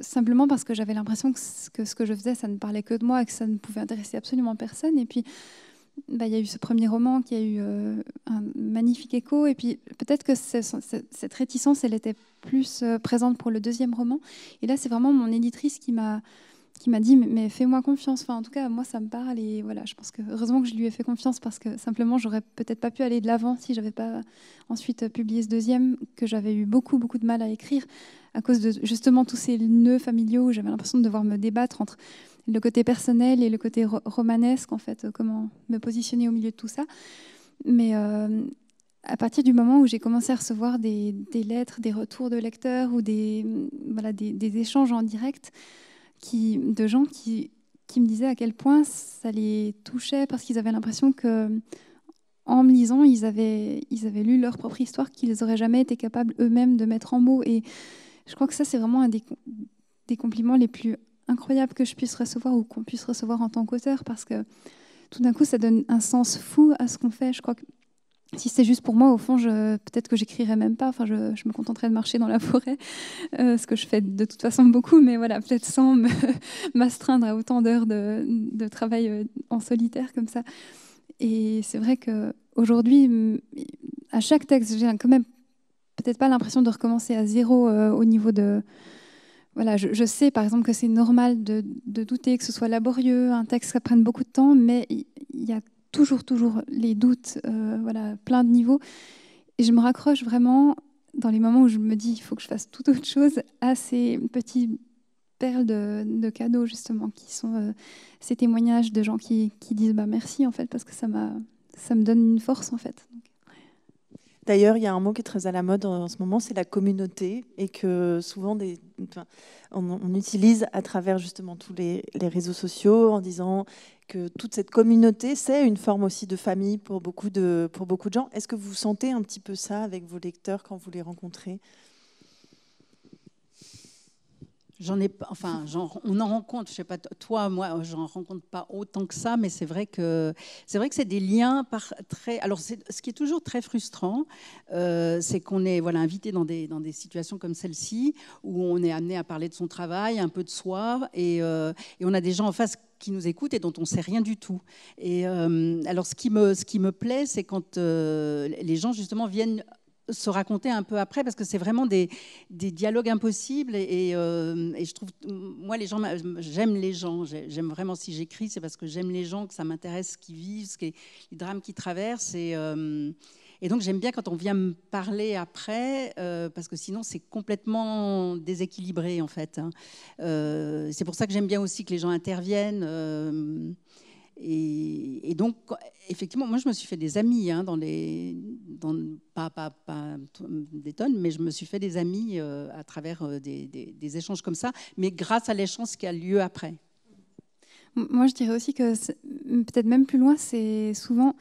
simplement parce que j'avais l'impression que, ce que je faisais, ça ne parlait que de moi et que ça ne pouvait intéresser absolument personne. Et puis, bah, il y a eu ce premier roman qui a eu euh, un magnifique écho. Et puis, peut-être que cette réticence, elle était plus euh, présente pour le deuxième roman. Et là, c'est vraiment mon éditrice qui m'a qui m'a dit mais, fais-moi confiance. Enfin, en tout cas, moi, ça me parle et voilà, je pense que heureusement que je lui ai fait confiance parce que simplement, j'aurais peut-être pas pu aller de l'avant si j'avais pas ensuite euh, publié ce deuxième que j'avais eu beaucoup beaucoup de mal à écrire à cause de justement tous ces nœuds familiaux où j'avais l'impression de devoir me débattre entre le côté personnel et le côté romanesque en fait, euh, comment me positionner au milieu de tout ça. Mais euh, à partir du moment où j'ai commencé à recevoir des, lettres, des retours de lecteurs ou des, voilà, des échanges en direct, de gens qui, qui me disaient à quel point ça les touchait parce qu'ils avaient l'impression que en me lisant, ils avaient, ils avaient lu leur propre histoire qu'ils n'auraient jamais été capables eux-mêmes de mettre en mots. Et je crois que ça, c'est vraiment un des, des, compliments les plus incroyables que je puisse recevoir ou qu'on puisse recevoir en tant qu'auteur parce que tout d'un coup, ça donne un sens fou à ce qu'on fait. Je crois que si c'est juste pour moi, au fond, peut-être que j'écrirais même pas. Enfin, je, me contenterais de marcher dans la forêt, euh, ce que je fais de toute façon beaucoup. Mais voilà, peut-être sans m'astreindre à autant d'heures de, travail euh, en solitaire comme ça. Et c'est vrai que aujourd'hui, à chaque texte, j'ai quand même peut-être pas l'impression de recommencer à zéro euh, au niveau de. Voilà, je, sais par exemple que c'est normal de, douter, que ce soit laborieux, un texte qui prenne beaucoup de temps, mais il y a toujours, toujours les doutes, euh, voilà, plein de niveaux. Et je me raccroche vraiment dans les moments où je me dis il faut que je fasse tout autre chose à ces petites perles de, cadeaux justement qui sont euh, ces témoignages de gens qui, qui, disent bah merci en fait parce que ça m'a ça me donne une force en fait. D'ailleurs, il y a un mot qui est très à la mode en ce moment, c'est la communauté, et que souvent on, utilise à travers justement tous les, réseaux sociaux en disant que toute cette communauté, c'est une forme aussi de famille pour beaucoup pour beaucoup de gens. Est-ce que vous sentez un petit peu ça avec vos lecteurs quand vous les rencontrez J'en ai, enfin, on en rencontre. Je sais pas, toi, moi, j'en rencontre pas autant que ça, mais c'est vrai que c'est vrai que c'est des liens par très. Alors, ce qui est toujours très frustrant, euh, c'est qu'on est voilà invité dans des dans des situations comme celle-ci où on est amené à parler de son travail, un peu de soi, et, euh, on a des gens en face qui nous écoutent et dont on sait rien du tout. Et euh, alors, ce qui me, ce qui me plaît, c'est quand les gens justement viennent se raconter un peu après parce que c'est vraiment des, dialogues impossibles euh, et, je trouve moi les gens j'aime les gens j'aime vraiment si j'écris c'est parce que j'aime les gens que ça m'intéresse ce qu'ils vivent ce qui, les drames qu'ils traversent et, euh, et donc j'aime bien quand on vient me parler après euh, parce que sinon c'est complètement déséquilibré en fait hein. c'est pour ça que j'aime bien aussi que les gens interviennent et, donc, effectivement, moi, je me suis fait des amis, hein, dans les, dans, pas, pas, pas, des tonnes, mais je me suis fait des amis euh, à travers euh, des, des, échanges comme ça, mais grâce à l'échange qui a lieu après. Moi, je dirais aussi que peut-être même plus loin, c'est souvent,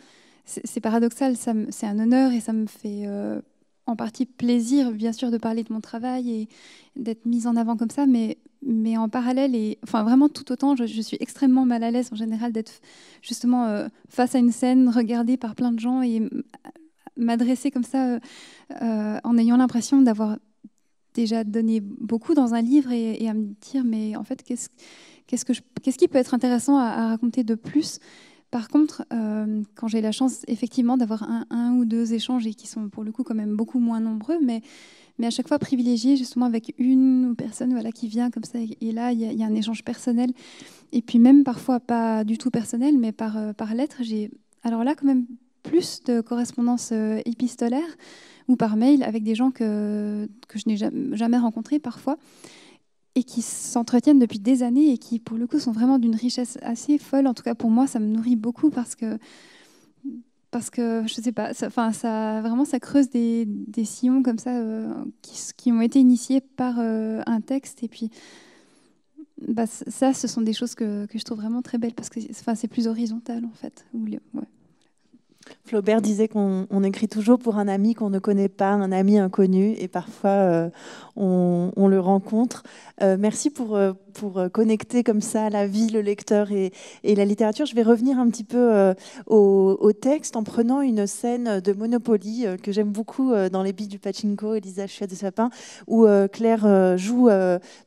c'est paradoxal, c'est un honneur et ça me fait euh, en partie plaisir, bien sûr, de parler de mon travail et d'être mise en avant comme ça, mais mais en parallèle, et enfin vraiment tout autant, je, suis extrêmement mal à l'aise en général d'être justement euh, face à une scène, regardée par plein de gens et m'adresser comme ça euh, euh, en ayant l'impression d'avoir déjà donné beaucoup dans un livre et, à me dire mais en fait qu'est-ce qu'est-ce que qui peut être intéressant à, raconter de plus par contre, quand j'ai la chance effectivement d'avoir un, un, ou deux échanges et qui sont pour le coup quand même beaucoup moins nombreux, mais mais à chaque fois privilégié justement avec une personne voilà, qui vient comme ça. Et là, il y, a un échange personnel. Et puis même parfois pas du tout personnel, mais par, lettres. Euh, par lettre. J'ai alors là quand même plus de correspondance euh, épistolaires épistolaire ou par mail avec des gens que, que je n'ai jamais rencontrés parfois et qui s'entretiennent depuis des années et qui pour le coup sont vraiment d'une richesse assez folle. En tout cas pour moi, ça me nourrit beaucoup parce que parce que je sais pas, ça, enfin ça vraiment ça creuse des, sillons comme ça euh, qui, qui, ont été initiés par euh, un texte et puis bah, ça ce sont des choses que, que, je trouve vraiment très belles parce que enfin c'est plus horizontal en fait. Ouais. Flaubert disait qu'on écrit toujours pour un ami qu'on ne connaît pas, un ami inconnu, et parfois euh, on, le rencontre. Euh, merci pour, euh, pour connecter comme ça la vie, le lecteur et, la littérature. Je vais revenir un petit peu au, texte en prenant une scène de Monopoly que j'aime beaucoup dans Les billes du Pachinko, Elisa Chia de Sapin, où Claire joue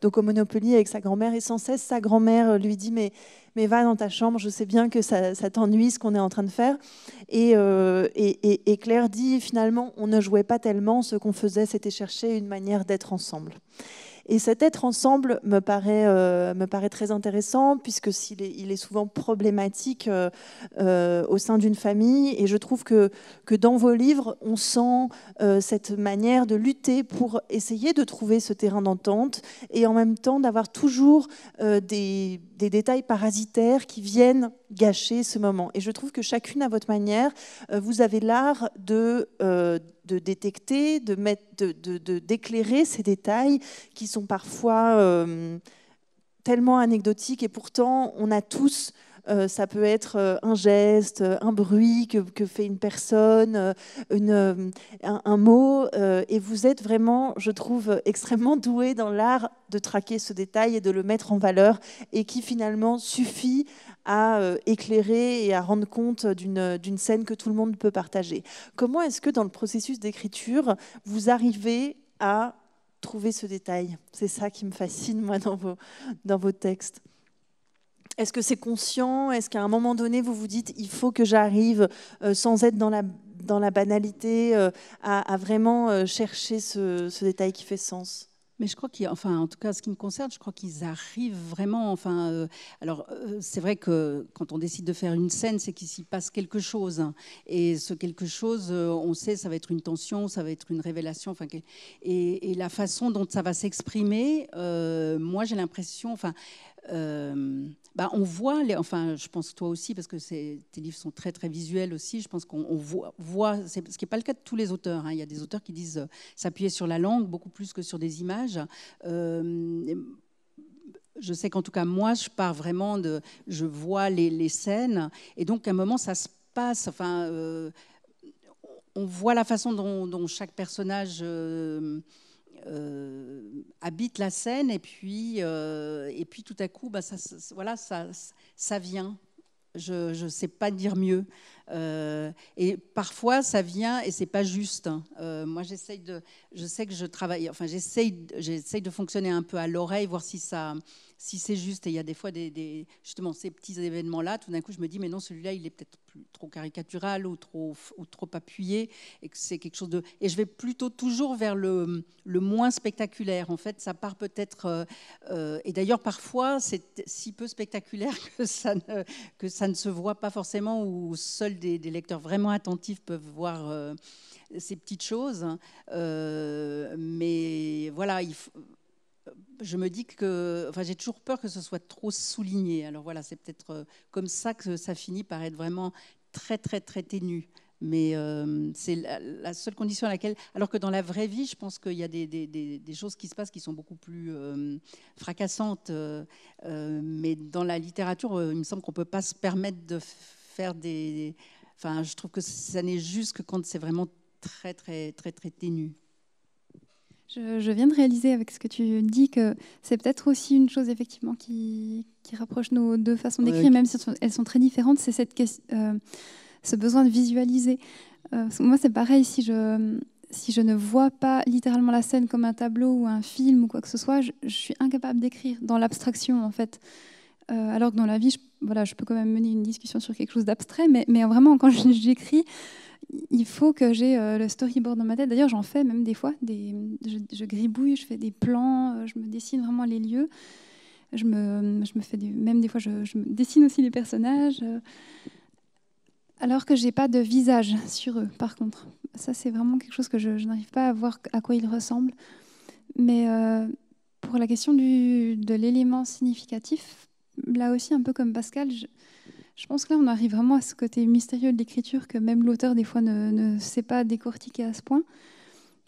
donc au Monopoly avec sa grand-mère, et sans cesse sa grand-mère lui dit mais, mais va dans ta chambre, je sais bien que ça, ça t'ennuie ce qu'on est en train de faire. Et euh, et, Claire dit finalement, on ne jouait pas tellement, ce qu'on faisait, c'était chercher une manière d'être ensemble. Et cet être ensemble me paraît, euh, me paraît très intéressant, puisque s'il est, il est souvent problématique euh, euh, au sein d'une famille. Et je trouve que, que dans vos livres, on sent cette manière de lutter pour essayer de trouver ce terrain d'entente et en même temps d'avoir toujours des, des détails parasitaires qui viennent gâcher ce moment. Et je trouve que chacune à votre manière, vous avez l'art de de détecter, de mettre, d'éclairer de, ces détails qui sont parfois euh, tellement anecdotiques et pourtant on a tous euh, ça peut être euh, un geste, euh, un bruit que, fait une personne, un, mot. et vous êtes vraiment, je trouve, extrêmement doué dans l'art de traquer ce détail et de le mettre en valeur et qui finalement suffit à éclairer et à rendre compte d'une scène que tout le monde peut partager. Comment est-ce que dans le processus d'écriture, vous arrivez à trouver ce détail C'est ça qui me fascine, moi, dans vos, dans vos textes. Est-ce que c'est conscient Est-ce qu'à un moment donné, vous vous dites, il faut que j'arrive, euh, sans être dans la, dans la banalité, euh, à, vraiment euh, chercher ce, détail qui fait sens mais je crois qu'ils, enfin, en tout cas, ce qui me concerne, je crois qu'ils arrivent vraiment. Enfin, alors, c'est vrai que quand on décide de faire une scène, c'est qu'il s'y passe quelque chose. Hein. et ce quelque chose, on sait, ça va être une tension, ça va être une révélation. Enfin, et, la façon dont ça va s'exprimer, moi, j'ai l'impression, enfin, bah, on voit, les, enfin, je pense toi aussi, parce que tes livres sont très très visuels aussi. Je pense qu'on voit, ce qui n'est pas le cas de tous les auteurs. Hein. Il y a des auteurs qui disent euh, s'appuyer sur la langue beaucoup plus que sur des images. Euh, je sais qu'en tout cas moi, je pars vraiment de, je vois les, scènes, et donc à un moment ça se passe. Enfin, euh, on voit la façon dont chaque personnage euh, habite la scène et puis, euh, et puis tout à coup, bah, ça, voilà, ça, ça vient. Je ne sais pas dire mieux. Euh, et parfois, ça vient et c'est pas juste. Hein. moi, j'essaye de, je sais que je travaille, enfin, j'essaye, j'essaye de fonctionner un peu à l'oreille, voir si ça, si c'est juste, et il y a des fois des, justement ces petits événements-là, tout d'un coup je me dis, mais non, celui-là, il est peut-être trop caricatural ou trop, ou trop appuyé, et que c'est quelque chose de... Et je vais plutôt toujours vers le, le moins spectaculaire. En fait, ça part peut-être... Euh, euh, et d'ailleurs, parfois, c'est si peu spectaculaire que ça, ne, que ça ne se voit pas forcément, ou seuls des, lecteurs vraiment attentifs peuvent voir... Euh, ces petites choses. Hein. mais voilà, il faut, je me dis que, j'ai toujours peur que ce soit trop souligné. Alors voilà, c'est peut-être euh, comme ça que ça finit par être vraiment très, très, très ténu. Mais euh, c'est la, seule condition à laquelle. Alors que dans la vraie vie, je pense qu'il y a des, choses qui se passent qui sont beaucoup plus euh, fracassantes. mais dans la littérature, il me semble qu'on ne peut pas se permettre de faire des. Enfin, je trouve que ça n'est juste que quand c'est vraiment très, très, très, très ténu. Je, viens de réaliser avec ce que tu dis que c'est peut-être aussi une chose effectivement qui, qui rapproche nos deux façons d'écrire, même si elles sont très différentes, c'est cette euh, ce besoin de visualiser. Euh, moi, c'est pareil, si je, si je ne vois pas littéralement la scène comme un tableau ou un film ou quoi que ce soit, je, suis incapable d'écrire dans l'abstraction en fait. Euh, alors que dans la vie, je voilà, je peux quand même mener une discussion sur quelque chose d'abstrait, mais, mais, vraiment, quand j'écris, il faut que j'ai euh, le storyboard dans ma tête. D'ailleurs, j'en fais même des fois. je, je, gribouille, je fais des plans, euh, je me dessine vraiment les lieux. Je me, fais même des fois, je, me dessine aussi les personnages. Euh, alors que j'ai pas de visage sur eux, par contre. Ça, c'est vraiment quelque chose que je, n'arrive pas à voir à quoi ils ressemblent. Mais pour la question de l'élément significatif, là aussi, un peu comme Pascal, je, pense que là, on arrive vraiment à ce côté mystérieux de l'écriture que même l'auteur, des fois, ne, sait pas décortiquer à ce point.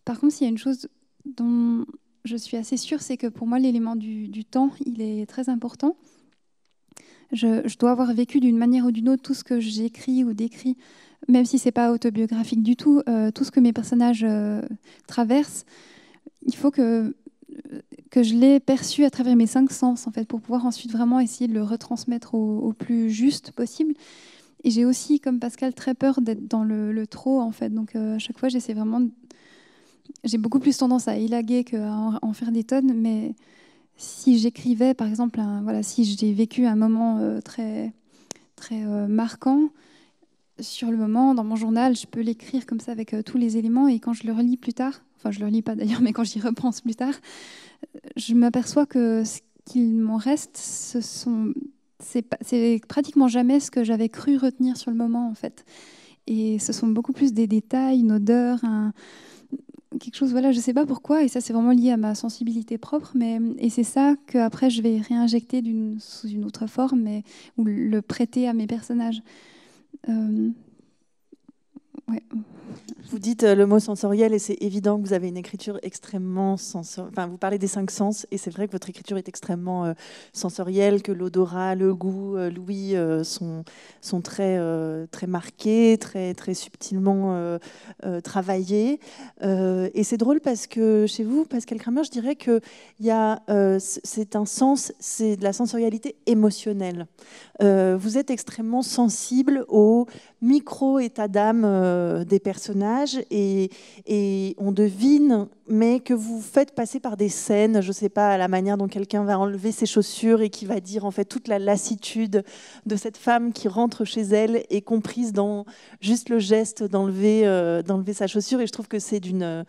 Par contre, s'il y a une chose dont je suis assez sûre, c'est que pour moi, l'élément du, temps, il est très important. Je, dois avoir vécu d'une manière ou d'une autre tout ce que j'écris ou décris, même si c'est pas autobiographique du tout, euh, tout ce que mes personnages euh, traversent. Il faut que que je l'ai perçu à travers mes cinq sens, en fait, pour pouvoir ensuite vraiment essayer de le retransmettre au, plus juste possible. Et j'ai aussi, comme Pascal, très peur d'être dans le, trop, en fait. Donc euh, à chaque fois, j'essaie vraiment. J'ai beaucoup plus tendance à élaguer qu'à en, faire des tonnes, mais si j'écrivais, par exemple, voilà, si j'ai vécu un moment euh, très, très euh, marquant, sur le moment, dans mon journal, je peux l'écrire comme ça avec euh, tous les éléments et quand je le relis plus tard, enfin je le relis pas d'ailleurs, mais quand j'y repense plus tard, je m'aperçois que ce qu'il m'en reste, ce sont c'est pratiquement jamais ce que j'avais cru retenir sur le moment en fait. Et ce sont beaucoup plus des détails, une odeur, quelque chose, voilà, je sais pas pourquoi, et ça c'est vraiment lié à ma sensibilité propre, mais, et c'est ça que après je vais réinjecter sous une autre forme, mais, ou le prêter à mes personnages. um, Vous dites euh, le mot sensoriel et c'est évident que vous avez une écriture extrêmement sensorielle. Enfin, vous parlez des cinq sens et c'est vrai que votre écriture est extrêmement euh, sensorielle, que l'odorat, le goût, euh, l'ouïe sont, sont très, très marqués, très, très subtilement travaillés. et c'est drôle parce que chez vous, Pascal Kramer, je dirais que y c'est un sens, c'est de la sensorialité émotionnelle. vous êtes extrêmement sensible au micro-état d'âme euh, des personnages et, on devine mais que vous faites passer par des scènes, je ne sais pas, à la manière dont quelqu'un va enlever ses chaussures et qui va dire en fait toute la lassitude de cette femme qui rentre chez elle est comprise dans juste le geste d'enlever euh, d'enlever sa chaussure. Et je trouve que c'est d'une euh,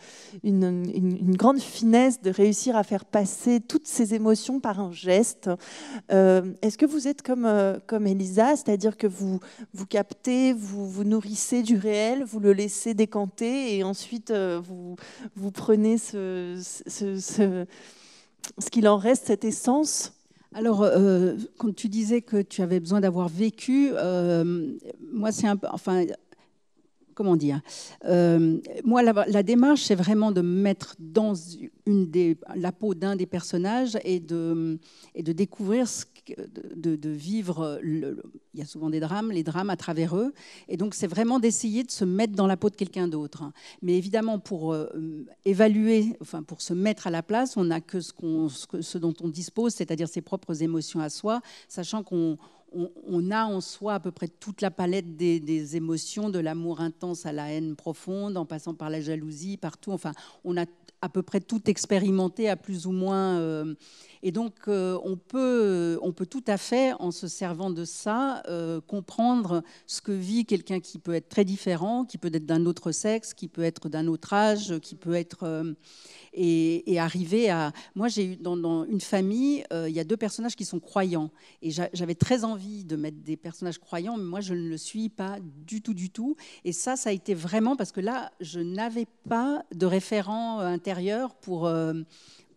une, grande finesse de réussir à faire passer toutes ces émotions par un geste. Euh, est-ce que vous êtes comme, comme Elisa, c'est-à-dire que vous, vous captez, vous, vous nourrissez du réel, vous le laissez décanter et ensuite vous, vous prenez ce, ce, ce, qu'il en reste, cette essence alors, quand euh, tu disais que tu avais besoin d'avoir vécu, euh, moi, c'est un peu. Enfin, comment dire euh, Moi, la, démarche, c'est vraiment de mettre dans une des, la peau d'un des personnages et de, et de découvrir ce de, vivre, le, il y a souvent des drames, les drames à travers eux. Et donc c'est vraiment d'essayer de se mettre dans la peau de quelqu'un d'autre. Mais évidemment, pour euh, évaluer, enfin pour se mettre à la place, on n'a que ce, ce dont on dispose, c'est-à-dire ses propres émotions à soi, sachant qu'on on, a en soi à peu près toute la palette des, des émotions, de l'amour intense à la haine profonde, en passant par la jalousie, partout. Enfin, on a à peu près tout expérimenté à plus ou moins. Euh, et donc, euh, on, peut, euh, on peut tout à fait, en se servant de ça, comprendre ce que vit quelqu'un qui peut être très différent, qui peut être d'un autre sexe, qui peut être d'un autre âge, qui peut être et, arriver à. Moi, j'ai eu dans, une famille, euh, il y a deux personnages qui sont croyants. Et j'avais très envie de mettre des personnages croyants, mais moi, je ne le suis pas du tout, du tout. Et ça, ça a été vraiment parce que là, je n'avais pas de référent intérieur pour. Euh,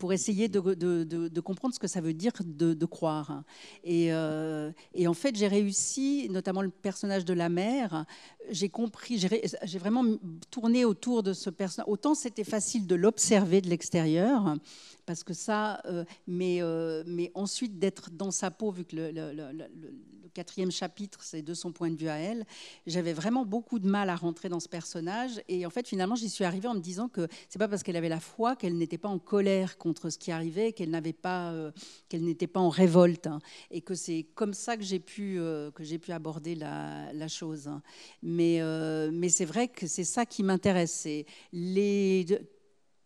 pour essayer de, comprendre ce que ça veut dire de, croire. Euh, et, en fait, j'ai réussi, notamment le personnage de la mère, j'ai compris, j'ai vraiment tourné autour de ce personnage. Autant c'était facile de l'observer de l'extérieur, parce que ça, euh, mais, euh, mais ensuite d'être dans sa peau, vu que le, quatrième chapitre, c'est de son point de vue à elle, j'avais vraiment beaucoup de mal à rentrer dans ce personnage. Et en fait, finalement, j'y suis arrivée en me disant que c'est pas parce qu'elle avait la foi qu'elle n'était pas en colère contre ce qui arrivait, qu'elle n'avait pas, euh, qu'elle n'était pas en révolte, hein, et que c'est comme ça que j'ai pu que j'ai pu aborder la, chose. Hein. Mais mais c'est vrai que c'est ça qui m'intéresse, c'est les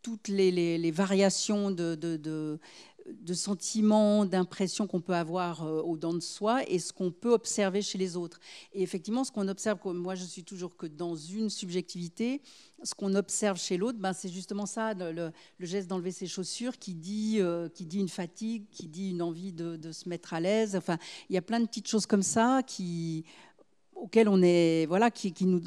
toutes les, variations de, de, sentiments, d'impressions qu'on peut avoir euh, au-dedans de soi et ce qu'on peut observer chez les autres. Et effectivement, ce qu'on observe, moi je suis toujours que dans une subjectivité, ce qu'on observe chez l'autre, ben, c'est justement ça, le, geste d'enlever ses chaussures qui dit, euh, qui dit une fatigue, qui dit une envie de, se mettre à l'aise. Enfin, il y a plein de petites choses comme ça qui, auxquelles on est, voilà, qui, nous,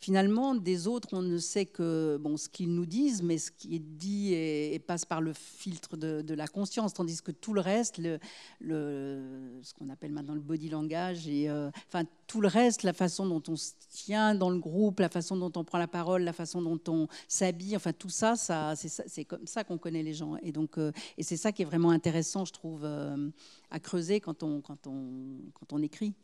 finalement, des autres, on ne sait que bon, ce qu'ils nous disent, mais ce qui est dit et, passe par le filtre de, la conscience, tandis que tout le reste, ce qu'on appelle maintenant le body language, et euh, enfin tout le reste, la façon dont on se tient dans le groupe, la façon dont on prend la parole, la façon dont on s'habille, enfin tout ça, c'est comme ça qu'on connaît les gens. Euh, et c'est ça qui est vraiment intéressant, je trouve, euh, à creuser quand on, quand on, quand on écrit.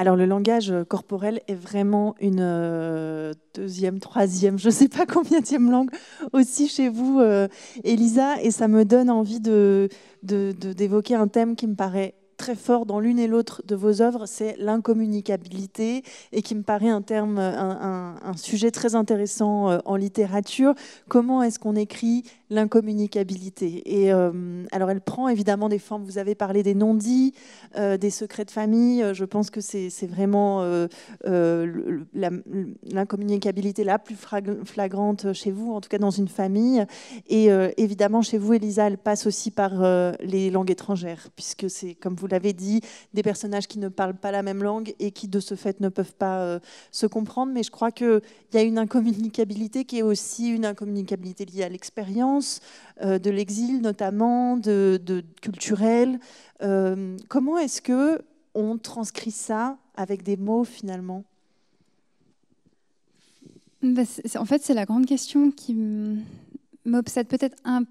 Alors le langage euh, corporel est vraiment une euh, deuxième, troisième, je ne sais pas combienième langue aussi chez vous, euh, Elisa, et ça me donne envie d'évoquer de, un thème qui me paraît très fort dans l'une et l'autre de vos œuvres, c'est l'incommunicabilité, et qui me paraît un terme, un, sujet très intéressant euh, en littérature. Comment est-ce qu'on écrit l'incommunicabilité Et euh, alors, elle prend évidemment des formes. Vous avez parlé des non-dits, euh, des secrets de famille. Je pense que c'est vraiment l'incommunicabilité la, la, plus flagrante chez vous, en tout cas dans une famille. Et évidemment, chez vous, Elisa, elle passe aussi par les langues étrangères, puisque c'est comme vous vous l'avez dit, des personnages qui ne parlent pas la même langue et qui de ce fait ne peuvent pas euh, se comprendre. Mais je crois qu'il y a une incommunicabilité qui est aussi une incommunicabilité liée à l'expérience, euh, de l'exil notamment, de, culturel. Euh, comment est-ce que on transcrit ça avec des mots finalement bah, en fait, c'est la grande question qui m'obsède peut-être un peu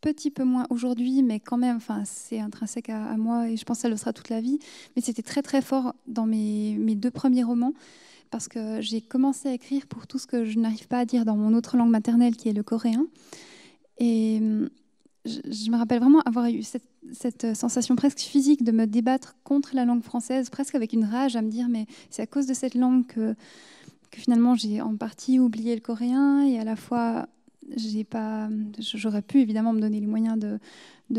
petit peu moins aujourd'hui, mais quand même, enfin, c'est intrinsèque à, moi et je pense que ça le sera toute la vie. Mais c'était très très fort dans mes, deux premiers romans parce que j'ai commencé à écrire pour tout ce que je n'arrive pas à dire dans mon autre langue maternelle qui est le coréen. Et je, me rappelle vraiment avoir eu cette, sensation presque physique de me débattre contre la langue française, presque avec une rage à me dire mais c'est à cause de cette langue que, que finalement j'ai en partie oublié le coréen et à la fois j'ai pas, j'aurais pu évidemment me donner les moyens de,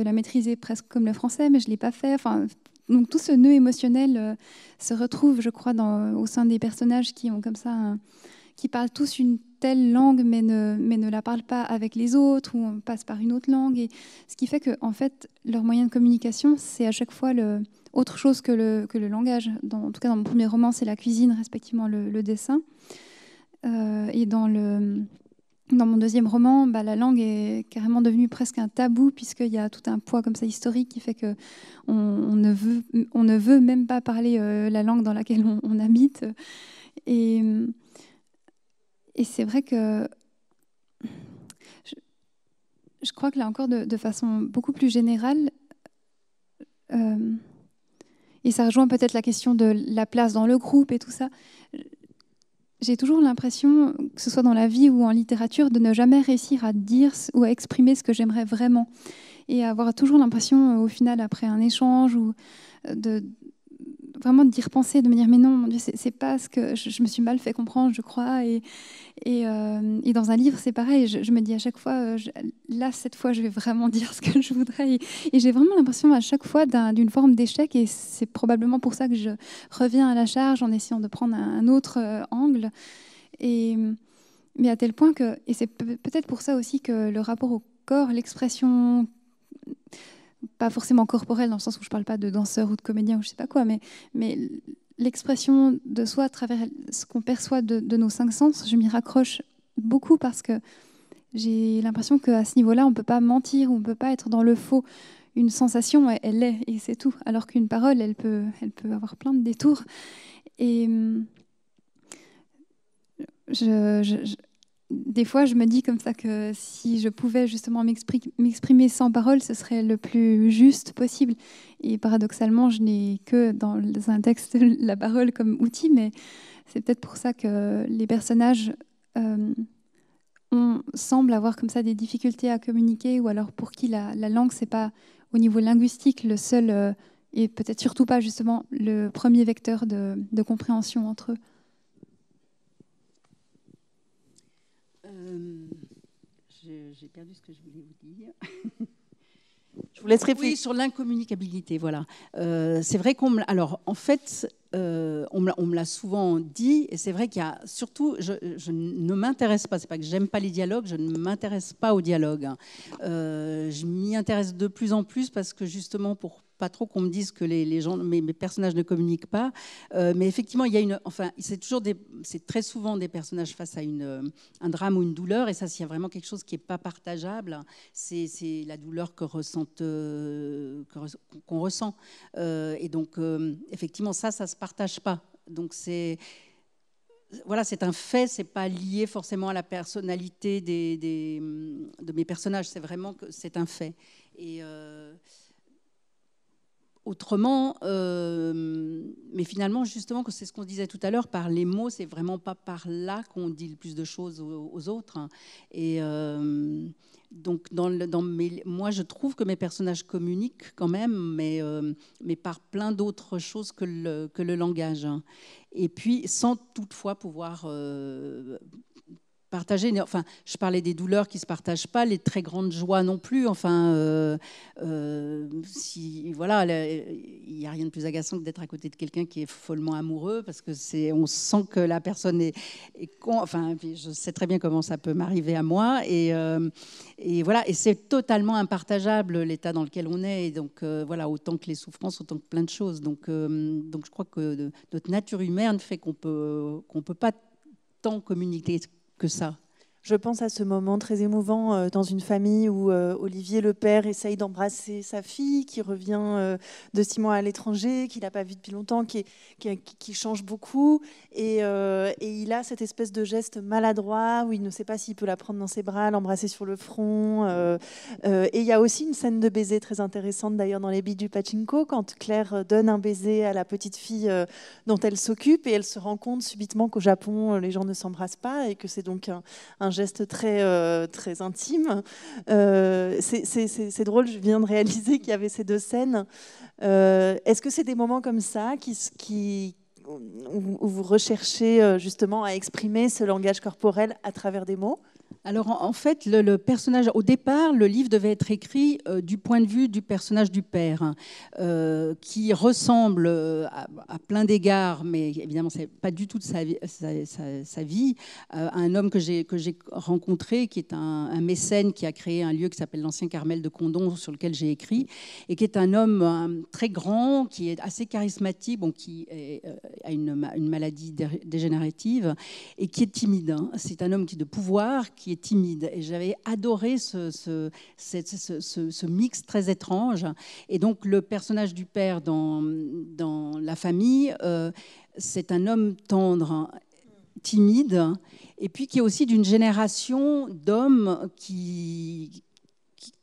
la maîtriser presque comme le français, mais je l'ai pas fait. Enfin, donc tout ce nœud émotionnel euh, se retrouve, je crois, dans, au sein des personnages qui ont comme ça, qui parlent tous une telle langue, mais ne, mais ne la parlent pas avec les autres, ou on passe par une autre langue, et ce qui fait que, en fait, leur moyen de communication, c'est à chaque fois le, autre chose que le, que le langage. Dans, en tout cas, dans mon premier roman, c'est la cuisine, respectivement le, dessin, euh, et dans le dans mon deuxième roman, bah, la langue est carrément devenue presque un tabou, puisqu'il y a tout un poids comme ça historique qui fait que on ne, veut, même pas parler euh, la langue dans laquelle on, habite. Et, c'est vrai que je, crois que là encore, de, façon beaucoup plus générale, euh, et ça rejoint peut-être la question de la place dans le groupe et tout ça, j'ai toujours l'impression, que ce soit dans la vie ou en littérature, de ne jamais réussir à dire ou à exprimer ce que j'aimerais vraiment. Et avoir toujours l'impression, au final, après un échange, ou euh, de, vraiment d'y repenser, de me dire mais non, mon Dieu, c'est pas ce que je, me suis mal fait comprendre, je crois. Et, et, euh, dans un livre, c'est pareil. Je, me dis à chaque fois, euh, là, cette fois, je vais vraiment dire ce que je voudrais. Et, j'ai vraiment l'impression à chaque fois d'une forme d'échec. Et c'est probablement pour ça que je reviens à la charge en essayant de prendre un, un autre euh, angle. Et, mais à tel point que, et c'est peut-être pour ça aussi que le rapport au corps, l'expression pas forcément corporelle, dans le sens où je ne parle pas de danseur ou de comédien ou je ne sais pas quoi, mais, mais l'expression de soi à travers ce qu'on perçoit de, nos cinq sens, je m'y raccroche beaucoup parce que j'ai l'impression qu'à ce niveau-là, on ne peut pas mentir, on ne peut pas être dans le faux. Une sensation, elle, l'est et c'est tout, alors qu'une parole, elle peut, elle peut avoir plein de détours. Et hum, je des fois, je me dis comme ça que si je pouvais justement m'exprimer sans parole, ce serait le plus juste possible. Et paradoxalement, je n'ai que dans un texte la parole comme outil, mais c'est peut-être pour ça que les personnages euh, semblent avoir comme ça des difficultés à communiquer, ou alors pour qui la, la langue, n'est pas au niveau linguistique le seul, euh, et peut-être surtout pas justement le premier vecteur de compréhension entre eux. Euh, j'ai perdu ce que je voulais vous dire. Je vous laisserai sur l'incommunicabilité, voilà. Euh, c'est vrai qu'on me... Alors, en fait, euh, on me l'a souvent dit, et c'est vrai qu'il y a... Surtout, je, je ne m'intéresse pas, c'est pas que j'aime pas les dialogues, je ne m'intéresse pas aux dialogues. Hein. je m'y intéresse de plus en plus parce que, justement, pour pas trop qu'on me dise que les, gens, mes, personnages ne communiquent pas. Euh, mais effectivement, il y a une, enfin, c'est toujours des, c'est très souvent des personnages face à une, euh, un drame ou une douleur. Et ça, s'il y a vraiment quelque chose qui n'est pas partageable, c'est, la douleur que ressentent, euh, qu'on ressent. et donc, effectivement, ça, ça se partage pas. Donc c'est voilà, c'est un fait, c'est pas lié forcément à la personnalité des, des de mes personnages, c'est vraiment que c'est un fait. Et autrement. Euh, mais finalement, justement, c'est ce qu'on disait tout à l'heure, par les mots, c'est vraiment pas par là qu'on dit le plus de choses aux, autres. Hein. Et euh, donc, dans, le, dans moi, je trouve que mes personnages communiquent quand même, mais, euh, mais par plein d'autres choses que le, que le langage. Hein. Et puis, sans toutefois pouvoir Partager, Enfin, je parlais des douleurs qui ne se partagent pas, les très grandes joies non plus. Enfin, euh, euh, si, voilà, il n'y a rien de plus agaçant que d'être à côté de quelqu'un qui est follement amoureux, parce que c'est, on sent que la personne est, Enfin, je sais très bien comment ça peut m'arriver à moi, et, euh, et voilà, et c'est totalement impartageable l'état dans lequel on est. Et donc, voilà, autant que les souffrances, autant que plein de choses. Donc, donc, je crois que notre nature humaine fait qu'on peut, qu'on peut pas tant communiquer que ça. Je pense à ce moment très émouvant euh, dans une famille où euh, Olivier le père essaye d'embrasser sa fille qui revient euh, de six mois à l'étranger, qu'il n'a pas vu depuis longtemps, qui, qui, change beaucoup. Et, il a cette espèce de geste maladroit où il ne sait pas s'il peut la prendre dans ses bras, l'embrasser sur le front. et il y a aussi une scène de baiser très intéressante d'ailleurs dans les billes du pachinko quand Claire donne un baiser à la petite fille dont elle s'occupe et elle se rend compte subitement qu'au Japon les gens ne s'embrassent pas et que c'est donc un geste très, euh, très intime. Euh, c'est drôle, je viens de réaliser qu'il y avait ces deux scènes. Euh, est-ce que c'est des moments comme ça qui, qui, où vous recherchez justement à exprimer ce langage corporel à travers des mots alors en fait, le, personnage, au départ, le livre devait être écrit euh, du point de vue du personnage du père, hein, euh, qui ressemble euh, à, plein d'égards, mais évidemment, ce n'est pas du tout de sa, vie, à un homme que j'ai rencontré, qui est un, mécène qui a créé un lieu qui s'appelle l'ancien Carmel de Condon, sur lequel j'ai écrit, et qui est un homme très grand, qui est assez charismatique, qui a une, maladie dégénérative, et qui est timide. Hein. C'est un homme qui est de pouvoir, qui est timide. Et j'avais adoré ce, ce, ce, mix très étrange. Et donc le personnage du père dans, dans la famille, euh, c'est un homme tendre, timide, et puis qui est aussi d'une génération d'hommes qui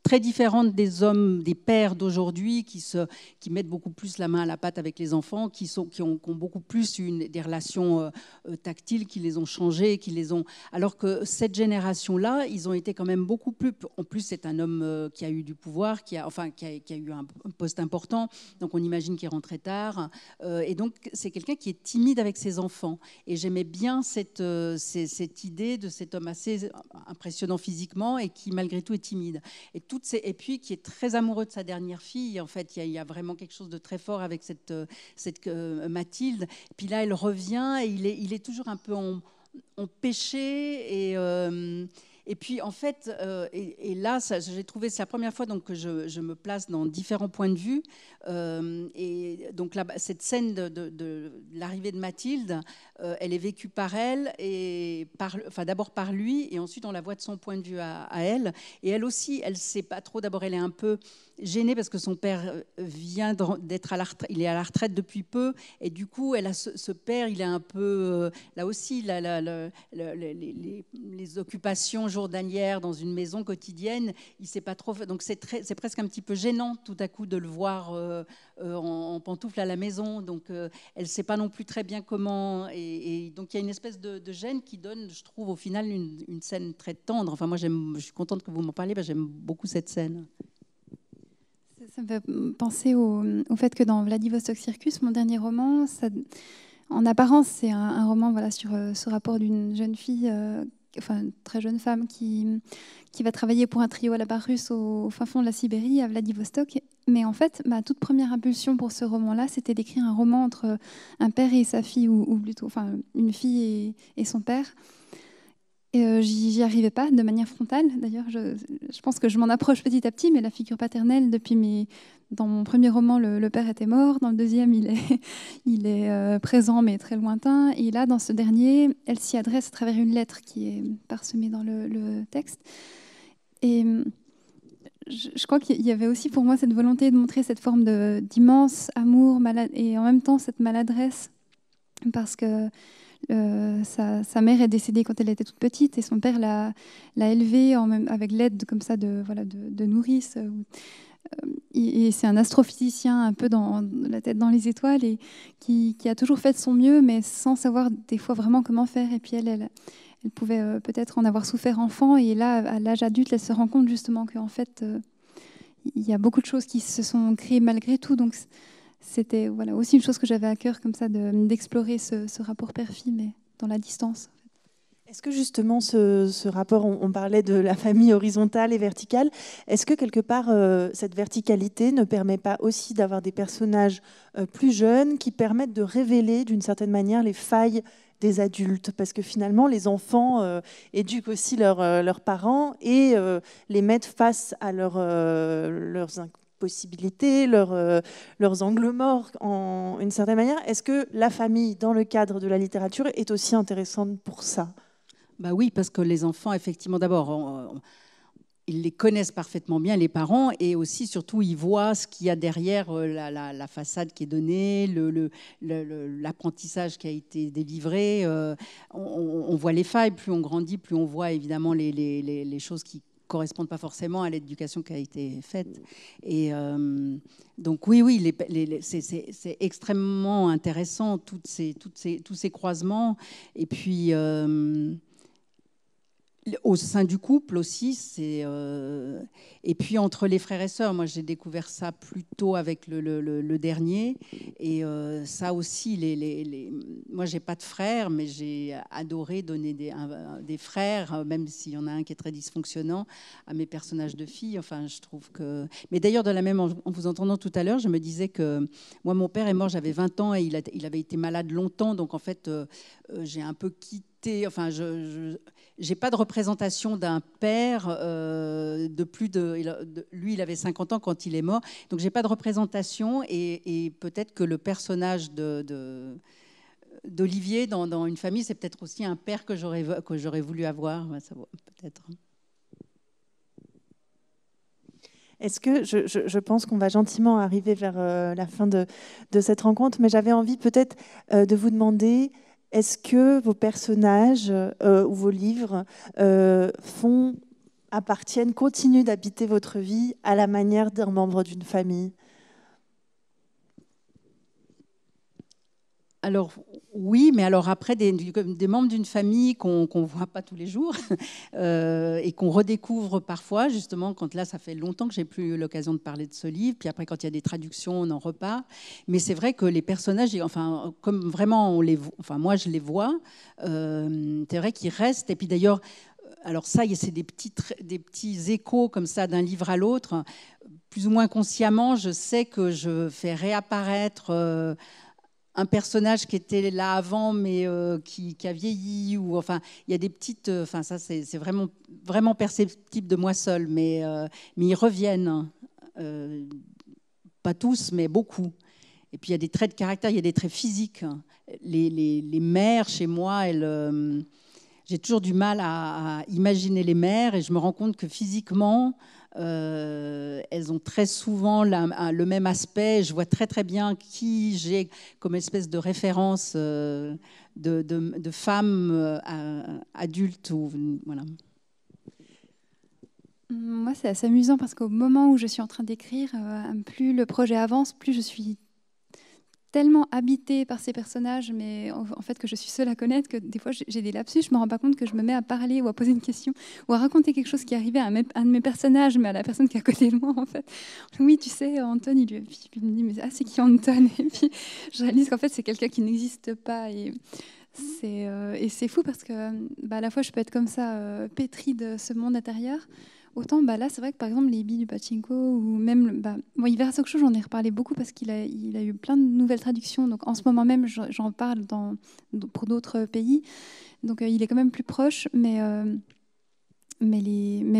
très différente des hommes, des pères d'aujourd'hui qui, se, qui mettent beaucoup plus la main à la pâte avec les enfants, qui, sont, qui, ont, beaucoup plus une, des relations euh, euh, tactiles, qui les ont changées, qui les ont... Alors que cette génération-là, ils ont été quand même beaucoup plus... En plus, c'est un homme euh, qui a eu du pouvoir, qui a, enfin, qui a, eu un poste important, donc on imagine qu'il rentrait tard. et donc, c'est quelqu'un qui est timide avec ses enfants. Et j'aimais bien cette, cette, cette idée de cet homme assez impressionnant physiquement et qui, malgré tout, est timide. Et toutes ces... Et puis qui est très amoureux de sa dernière fille. En fait, il y, a vraiment quelque chose de très fort avec cette, euh, cette euh, Mathilde. Puis là, elle revient et il est, il est toujours un peu en, en péché et... Euh, et puis, en fait, euh, et, là, j'ai trouvé, c'est la première fois donc, que je, me place dans différents points de vue. Euh, et donc, là, cette scène de, l'arrivée de Mathilde, euh, elle est vécue par elle, et par, enfin, d'abord par lui, et ensuite on la voit de son point de vue à, à elle. Et elle aussi, elle ne sait pas trop. D'abord, elle est un peu gênée parce que son père euh, vient d'être à la il est à la retraite depuis peu, et du coup, elle a ce, père, il est un peu, euh, là aussi, les, occupations journalières dans une maison quotidienne, il sait pas trop, donc c'est presque un petit peu gênant tout à coup de le voir euh, en, pantoufle à la maison, donc elle sait pas non plus très bien comment, et, donc il y a une espèce de, gêne qui donne, je trouve, au final, une, scène très tendre. Enfin, moi, je suis contente que vous m'en parliez, j'aime beaucoup cette scène. Ça me fait penser au, fait que dans Vladivostok Circus, mon dernier roman, en apparence, c'est un, roman voilà, sur euh, ce rapport d'une jeune fille, euh, enfin une très jeune femme, qui, qui va travailler pour un trio à la barre russe au, fin fond de la Sibérie, à Vladivostok. Mais en fait, ma toute première impulsion pour ce roman-là, c'était d'écrire un roman entre un père et sa fille, ou, plutôt enfin, une fille et son père. Et euh, j'y arrivais pas de manière frontale. D'ailleurs, je, pense que je m'en approche petit à petit, mais la figure paternelle, depuis mes... dans mon premier roman, le, père était mort. Dans le deuxième, il est, il est euh, présent, mais très lointain. Et là, dans ce dernier, elle s'y adresse à travers une lettre qui est parsemée dans le, texte. Et hum, je, crois qu'il y avait aussi pour moi cette volonté de montrer cette forme d'immense amour malade, et en même temps cette maladresse, parce que euh, sa, mère est décédée quand elle était toute petite et son père l'a, élevée en même, avec l'aide comme ça de, voilà, de, nourrice. Euh, euh, et, c'est un astrophysicien un peu dans la tête dans les étoiles et qui, a toujours fait de son mieux, mais sans savoir des fois vraiment comment faire. Et puis elle, elle, pouvait peut-être en avoir souffert enfant et là, à l'âge adulte, elle se rend compte justement qu'en fait, il y a beaucoup de choses qui se sont créées malgré tout. Donc c'était voilà, aussi une chose que j'avais à cœur, comme ça, d'explorer ce, rapport père mais dans la distance. Est-ce que justement ce, rapport, on, parlait de la famille horizontale et verticale, est-ce que quelque part euh, cette verticalité ne permet pas aussi d'avoir des personnages euh, plus jeunes qui permettent de révéler d'une certaine manière les failles des adultes Parce que finalement les enfants euh, éduquent aussi leurs parents et les mettent face à leur, leurs possibilités, leurs, euh, leurs angles morts, en une certaine manière. Est-ce que la famille, dans le cadre de la littérature, est aussi intéressante pour ça bah Oui, parce que les enfants, effectivement, d'abord, ils les connaissent parfaitement bien, les parents, et aussi, surtout, ils voient ce qu'il y a derrière euh, la, façade qui est donnée, l'apprentissage le, qui a été délivré. Euh, on, voit les failles, plus on grandit, plus on voit évidemment les choses qui correspondent pas forcément à l'éducation qui a été faite. Et euh, donc oui, oui, c'est extrêmement intéressant toutes ces, toutes ces, tous ces croisements. Et puis euh, au sein du couple aussi, c'est euh, et puis entre les frères et sœurs. Moi, j'ai découvert ça plus tôt avec le, dernier, et euh, ça aussi. Les, les, les... Moi, j'ai pas de frères, mais j'ai adoré donner des, frères, euh, même s'il y en a un qui est très dysfonctionnant, à mes personnages de filles. Enfin, je trouve que. Mais d'ailleurs, de la même, en vous entendant tout à l'heure, je me disais que moi, mon père est mort, j'avais 20 ans et il, avait été malade longtemps, donc en fait, j'ai un peu quitté. Enfin, je j'ai pas de représentation d'un père euh, de plus de, Lui, il avait 50 ans quand il est mort, donc j'ai pas de représentation et, peut-être que le personnage de, d'Olivier dans, dans, une famille, c'est peut-être aussi un père que j'aurais, que j'aurais voulu avoir, peut-être. Est-ce que je, je, je pense qu'on va gentiment arriver vers euh, la fin de, de cette rencontre, mais j'avais envie peut-être euh, de vous demander est-ce que vos personnages euh, ou vos livres euh, font, appartiennent, continuent d'habiter votre vie à la manière d'un membre d'une famille Alors oui, mais alors après, des, membres d'une famille qu'on ne voit pas tous les jours euh, et qu'on redécouvre parfois, justement, quand là, ça fait longtemps que j'ai plus l'occasion de parler de ce livre, puis après, quand il y a des traductions, on en repart. Mais c'est vrai que les personnages, enfin, comme vraiment, on les, enfin, moi, je les vois, euh, c'est vrai qu'ils restent. Et puis d'ailleurs, alors ça, c'est des petits, des petits échos comme ça d'un livre à l'autre. Plus ou moins consciemment, je sais que je fais réapparaître... Euh, un personnage qui était là avant mais euh, qui, a vieilli ou enfin il y a des petites euh, enfin ça c'est vraiment vraiment perceptible de moi seul euh, mais ils reviennent pas tous mais beaucoup et puis il y a des traits de caractère il y a des traits physiques les, mères chez moi j'ai toujours du mal à, imaginer les mères et je me rends compte que physiquement euh, elles ont très souvent le même aspect. Je vois très très bien qui j'ai comme espèce de référence euh, de, femmes euh, adultes. Ou, voilà. Moi, c'est assez amusant parce qu'au moment où je suis en train d'écrire, plus le projet avance, plus je suis tellement habité par ces personnages, mais en fait que je suis seule à connaître, que des fois j'ai des lapsus, je me rends pas compte que je me mets à parler ou à poser une question ou à raconter quelque chose qui arrivait à un de mes personnages, mais à la personne qui est à côté de moi en fait. Oui, tu sais, Anton, il, lui, me dit, mais ah, c'est qui Anton Et puis je réalise qu'en fait c'est quelqu'un qui n'existe pas. Et c'est euh, fou parce que bah, à la fois je peux être comme ça, euh, pétrie de ce monde intérieur. Autant bah, là, c'est vrai que par exemple, les billes du pachinko, ou même bah, bon, Hiver j'en ai reparlé beaucoup parce qu'il a, eu plein de nouvelles traductions. Donc en ce moment même, j'en parle pour d'autres pays. Donc euh, il est quand même plus proche, mais, euh, mais,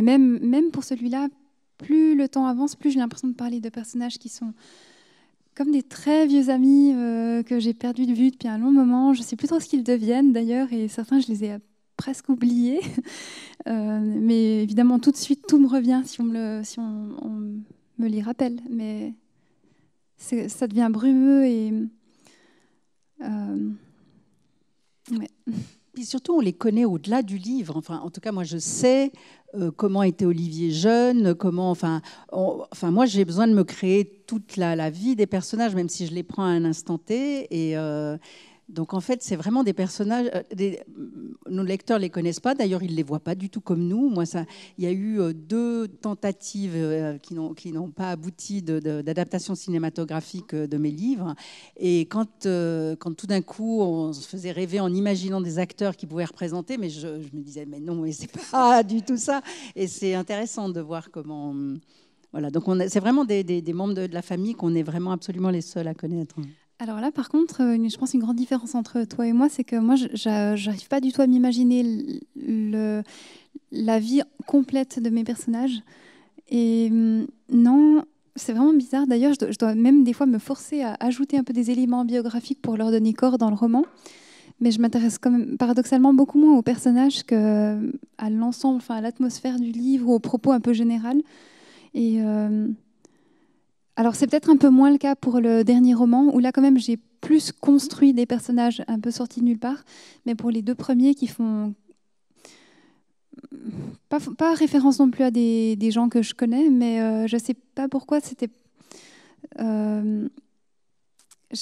même, pour celui-là, plus le temps avance, plus j'ai l'impression de parler de personnages qui sont comme des très vieux amis euh, que j'ai perdu de vue depuis un long moment. Je ne sais plus trop ce qu'ils deviennent d'ailleurs, et certains, je les ai presque oublié. Euh, mais évidemment, tout de suite, tout me revient si on me, le, si on, me les rappelle. Mais ça devient brumeux et. Et euh, surtout, on les connaît au-delà du livre. Enfin, en tout cas, moi, je sais euh, comment était Olivier jeune, comment. Enfin, enfin moi, j'ai besoin de me créer toute la, vie des personnages, même si je les prends à un instant T. Et, donc en fait, c'est vraiment des personnages. Euh, euh, nos lecteurs les connaissent pas. D'ailleurs, ils les voient pas du tout comme nous. Moi, ça, il y a eu euh, deux tentatives qui n'ont pas abouti d'adaptation cinématographique de mes livres. Et quand, quand tout d'un coup, on se faisait rêver en imaginant des acteurs qui pouvaient représenter, mais je, me disais, mais non, mais c'est pas du tout ça. Et c'est intéressant de voir comment. Voilà, donc c'est vraiment des, membres de la famille qu'on est vraiment absolument les seuls à connaître. Alors là, par contre, euh, je pense une grande différence entre toi et moi, c'est que moi, je n'arrive pas du tout à m'imaginer la vie complète de mes personnages. Et mm, non, c'est vraiment bizarre. D'ailleurs, je, dois même des fois me forcer à ajouter un peu des éléments biographiques pour leur donner corps dans le roman. Mais je m'intéresse quand même paradoxalement beaucoup moins aux personnages qu'à l'ensemble, enfin à l'atmosphère du livre ou aux propos un peu général. Et euh, alors c'est peut-être un peu moins le cas pour le dernier roman, où là quand même j'ai plus construit des personnages un peu sortis de nulle part, mais pour les deux premiers qui font... Pas, référence non plus à des, gens que je connais, mais euh, je ne sais pas pourquoi c'était... Euh,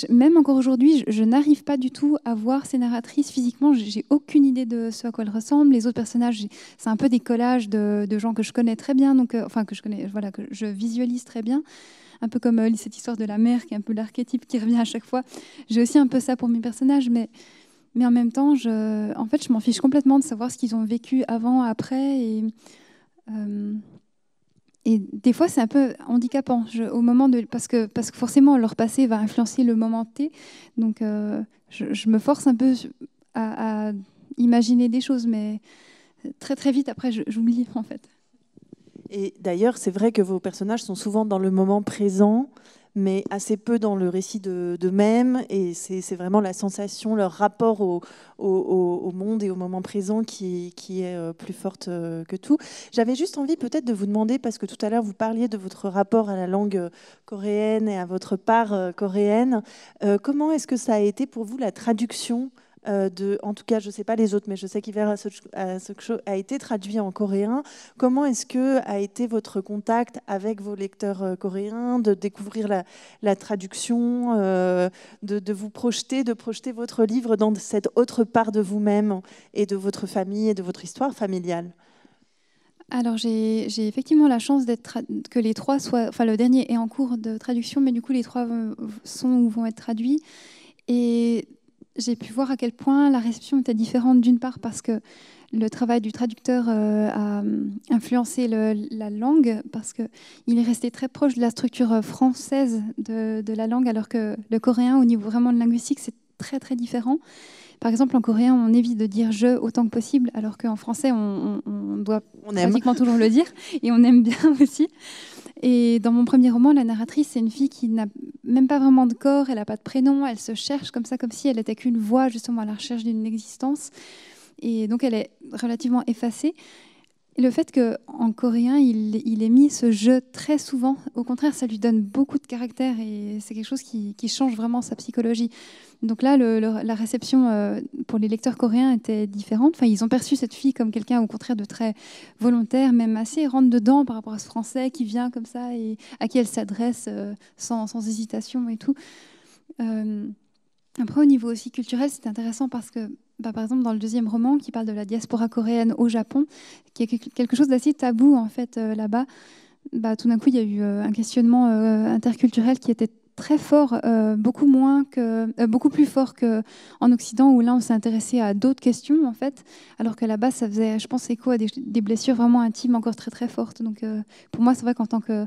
même encore aujourd'hui, je, n'arrive pas du tout à voir ces narratrices physiquement. J'ai aucune idée de ce à quoi elles ressemblent. Les autres personnages, c'est un peu des collages de, gens que je connais très bien, donc, euh, enfin que je connais, voilà, que je visualise très bien un peu comme euh, cette histoire de la mère qui est un peu l'archétype qui revient à chaque fois. J'ai aussi un peu ça pour mes personnages, mais, mais en même temps, je, en fait, je m'en fiche complètement de savoir ce qu'ils ont vécu avant, après. Et, euh, et des fois, c'est un peu handicapant au moment de, parce, que, parce que forcément, leur passé va influencer le moment T. Donc, euh, je, me force un peu à, à imaginer des choses, mais très très vite après, j'oublie en fait. Et d'ailleurs, c'est vrai que vos personnages sont souvent dans le moment présent, mais assez peu dans le récit d'eux-mêmes. et c'est vraiment la sensation, leur rapport au, au, monde et au moment présent qui, qui est euh, plus forte euh, que tout. J'avais juste envie peut-être de vous demander, parce que tout à l'heure vous parliez de votre rapport à la langue euh, coréenne et à votre part coréenne, comment est-ce que ça a été pour vous la traduction euh, en tout cas, je ne sais pas les autres, mais je sais qu'Hiver a été traduit en coréen. Comment est-ce que a été votre contact avec vos lecteurs euh, coréens, de découvrir la, traduction, euh, de, de, vous projeter, de projeter votre livre dans cette autre part de vous-même et de votre famille et de votre histoire familiale alors j'ai effectivement la chance que les trois soient, enfin le dernier est en cours de traduction, mais du coup les trois sont ou vont être traduits. Et j'ai pu voir à quel point la réception était différente, d'une part parce que le travail du traducteur euh, a influencé la langue, parce qu'il est resté très proche de la structure française de, la langue, alors que le coréen, au niveau vraiment de linguistique, c'est très très différent. Par exemple, en coréen, on évite de dire je autant que possible, alors qu'en français, on, on doit pratiquement toujours le dire, et on aime bien aussi. Et dans mon premier roman, la narratrice, c'est une fille qui n'a même pas vraiment de corps, elle n'a pas de prénom, elle se cherche comme ça, comme si elle n'était qu'une voix, justement, à la recherche d'une existence. Et donc, elle est relativement effacée. le fait qu'en coréen, il, il ait mis ce jeu très souvent, au contraire, ça lui donne beaucoup de caractère et c'est quelque chose qui change vraiment sa psychologie. Donc là, le, la réception euh, pour les lecteurs coréens était différente. Enfin, ils ont perçu cette fille comme quelqu'un, au contraire, de très volontaire, même assez rentre dedans par rapport à ce français qui vient comme ça et à qui elle s'adresse euh, sans, hésitation et tout. Euh, après, au niveau aussi culturel, c'est intéressant parce que, bah, par exemple, dans le deuxième roman qui parle de la diaspora coréenne au Japon, qui est quelque chose d'assez tabou en fait là-bas. Bah, tout d'un coup, il y a eu un questionnement interculturel qui était très fort, euh, beaucoup moins que, euh, beaucoup plus fort qu'en Occident où là on s'est intéressé à d'autres questions en fait, alors que là-bas ça faisait, je pense, écho à des, blessures vraiment intimes encore très très fortes. Donc euh, pour moi c'est vrai qu'en tant que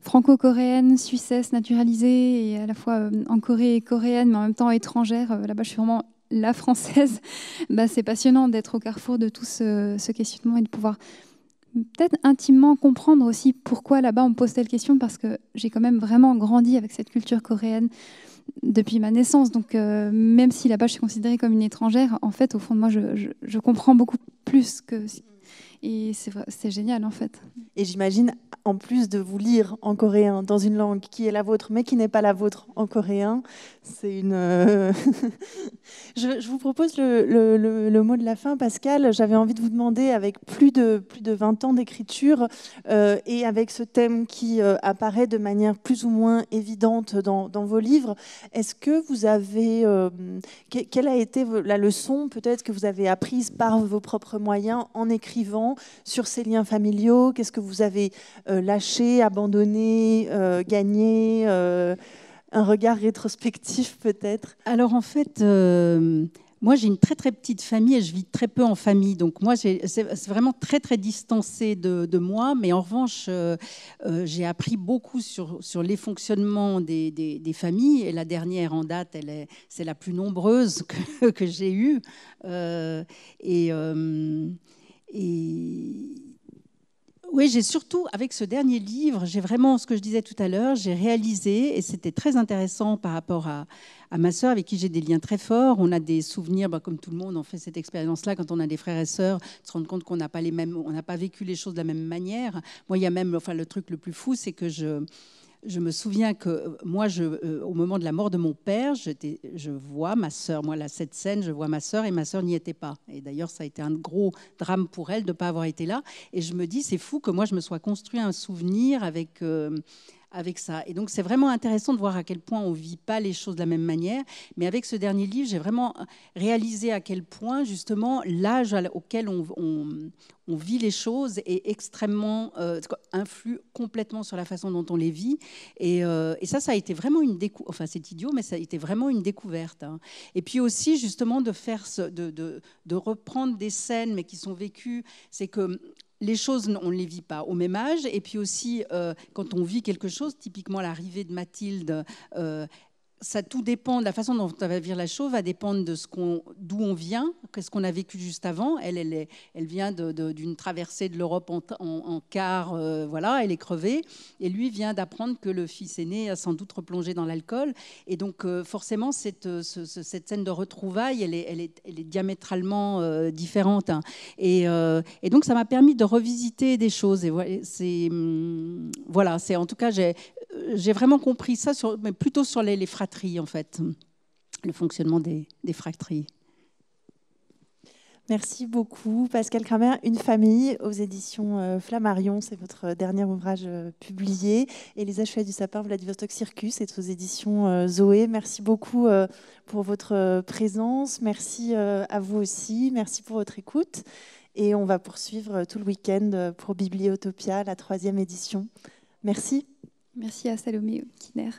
franco-coréenne, suissesse, naturalisée et à la fois en Corée et coréenne, mais en même temps étrangère, là-bas je suis vraiment la française. bah, c'est passionnant d'être au carrefour de tout ce, ce questionnement et de pouvoir peut-être intimement comprendre aussi pourquoi là-bas on me pose telle question, parce que j'ai quand même vraiment grandi avec cette culture coréenne depuis ma naissance. Donc euh, même si là-bas je suis considérée comme une étrangère, en fait, au fond de moi, je, je comprends beaucoup plus que et c'est génial en fait. Et j'imagine, en plus de vous lire en coréen, dans une langue qui est la vôtre, mais qui n'est pas la vôtre en coréen, c'est une... Euh, je, vous propose le, mot de la fin, Pascal. J'avais envie de vous demander, avec plus de, plus de 20 ans d'écriture euh, et avec ce thème qui euh, apparaît de manière plus ou moins évidente dans, vos livres, est-ce que vous avez... quelle a été la leçon peut-être que vous avez apprise par vos propres moyens en écrivant sur ces liens familiaux, qu'est-ce que vous avez euh, lâché, abandonné, euh, gagné euh, Un regard rétrospectif peut-être Alors en fait... Moi, j'ai une très très petite famille et je vis très peu en famille. Donc moi, c'est vraiment très très distancé de, moi. Mais en revanche, j'ai appris beaucoup sur, les fonctionnements des, familles. Et la dernière en date, elle c'est la plus nombreuse que, j'ai eue. et et oui, j'ai surtout, avec ce dernier livre, j'ai vraiment, ce que je disais tout à l'heure, j'ai réalisé, et c'était très intéressant par rapport à, ma sœur, avec qui j'ai des liens très forts. On a des souvenirs, bah, comme tout le monde, on fait cette expérience-là quand on a des frères et sœurs, se rendre compte qu'on n'a pas les mêmes, on n'a pas vécu les choses de la même manière. Moi, il y a même, enfin, le truc le plus fou, c'est que je je me souviens que euh, moi, je, euh, au moment de la mort de mon père, je vois ma sœur, moi, là, cette scène, je vois ma sœur et ma sœur n'y était pas. Et d'ailleurs, ça a été un gros drame pour elle de ne pas avoir été là. Et je me dis, c'est fou que moi, je me sois construit un souvenir avec, euh, avec ça. Et donc c'est vraiment intéressant de voir à quel point on ne vit pas les choses de la même manière. Mais avec ce dernier livre, j'ai vraiment réalisé à quel point justement l'âge auquel on, vit les choses est extrêmement euh, influe complètement sur la façon dont on les vit. Et, euh, ça, ça a été vraiment une découverte. Enfin, c'est idiot, mais ça a été vraiment une découverte. Hein. Et puis aussi justement de faire, de reprendre des scènes, mais qui sont vécues. C'est que les choses, on ne les vit pas au même âge. Et puis aussi, euh, quand on vit quelque chose, typiquement l'arrivée de Mathilde, euh, ça tout dépend de la façon dont va vivre la chose va dépendre de ce qu'on, d'où on vient, qu'est-ce qu'on a vécu juste avant. Elle, elle, est, elle vient de, d'une traversée de l'Europe en, en, euh, voilà, elle est crevée. Et lui vient d'apprendre que le fils aîné a sans doute replongé dans l'alcool. Et donc euh, forcément, cette, euh, cette, scène de retrouvailles, elle est, elle est, elle est diamétralement différente. Hein. Et, et, donc ça m'a permis de revisiter des choses. Et c'est, hum, voilà, c'est en tout cas j'ai, j'ai vraiment compris ça, sur, mais plutôt sur les, les phrases en fait, le fonctionnement des, des Merci beaucoup. Pascal Kramer, Une famille aux éditions euh, Flammarion, c'est votre dernier ouvrage euh, publié. Et Les Achevés du Sapin, Vladivostok Circus, est aux éditions euh, Zoé. Merci beaucoup pour votre présence. Merci à vous aussi. Merci pour votre écoute. Et on va poursuivre tout le week-end pour Bibliotopia, la troisième édition. Merci. Merci à Salomé Kiner.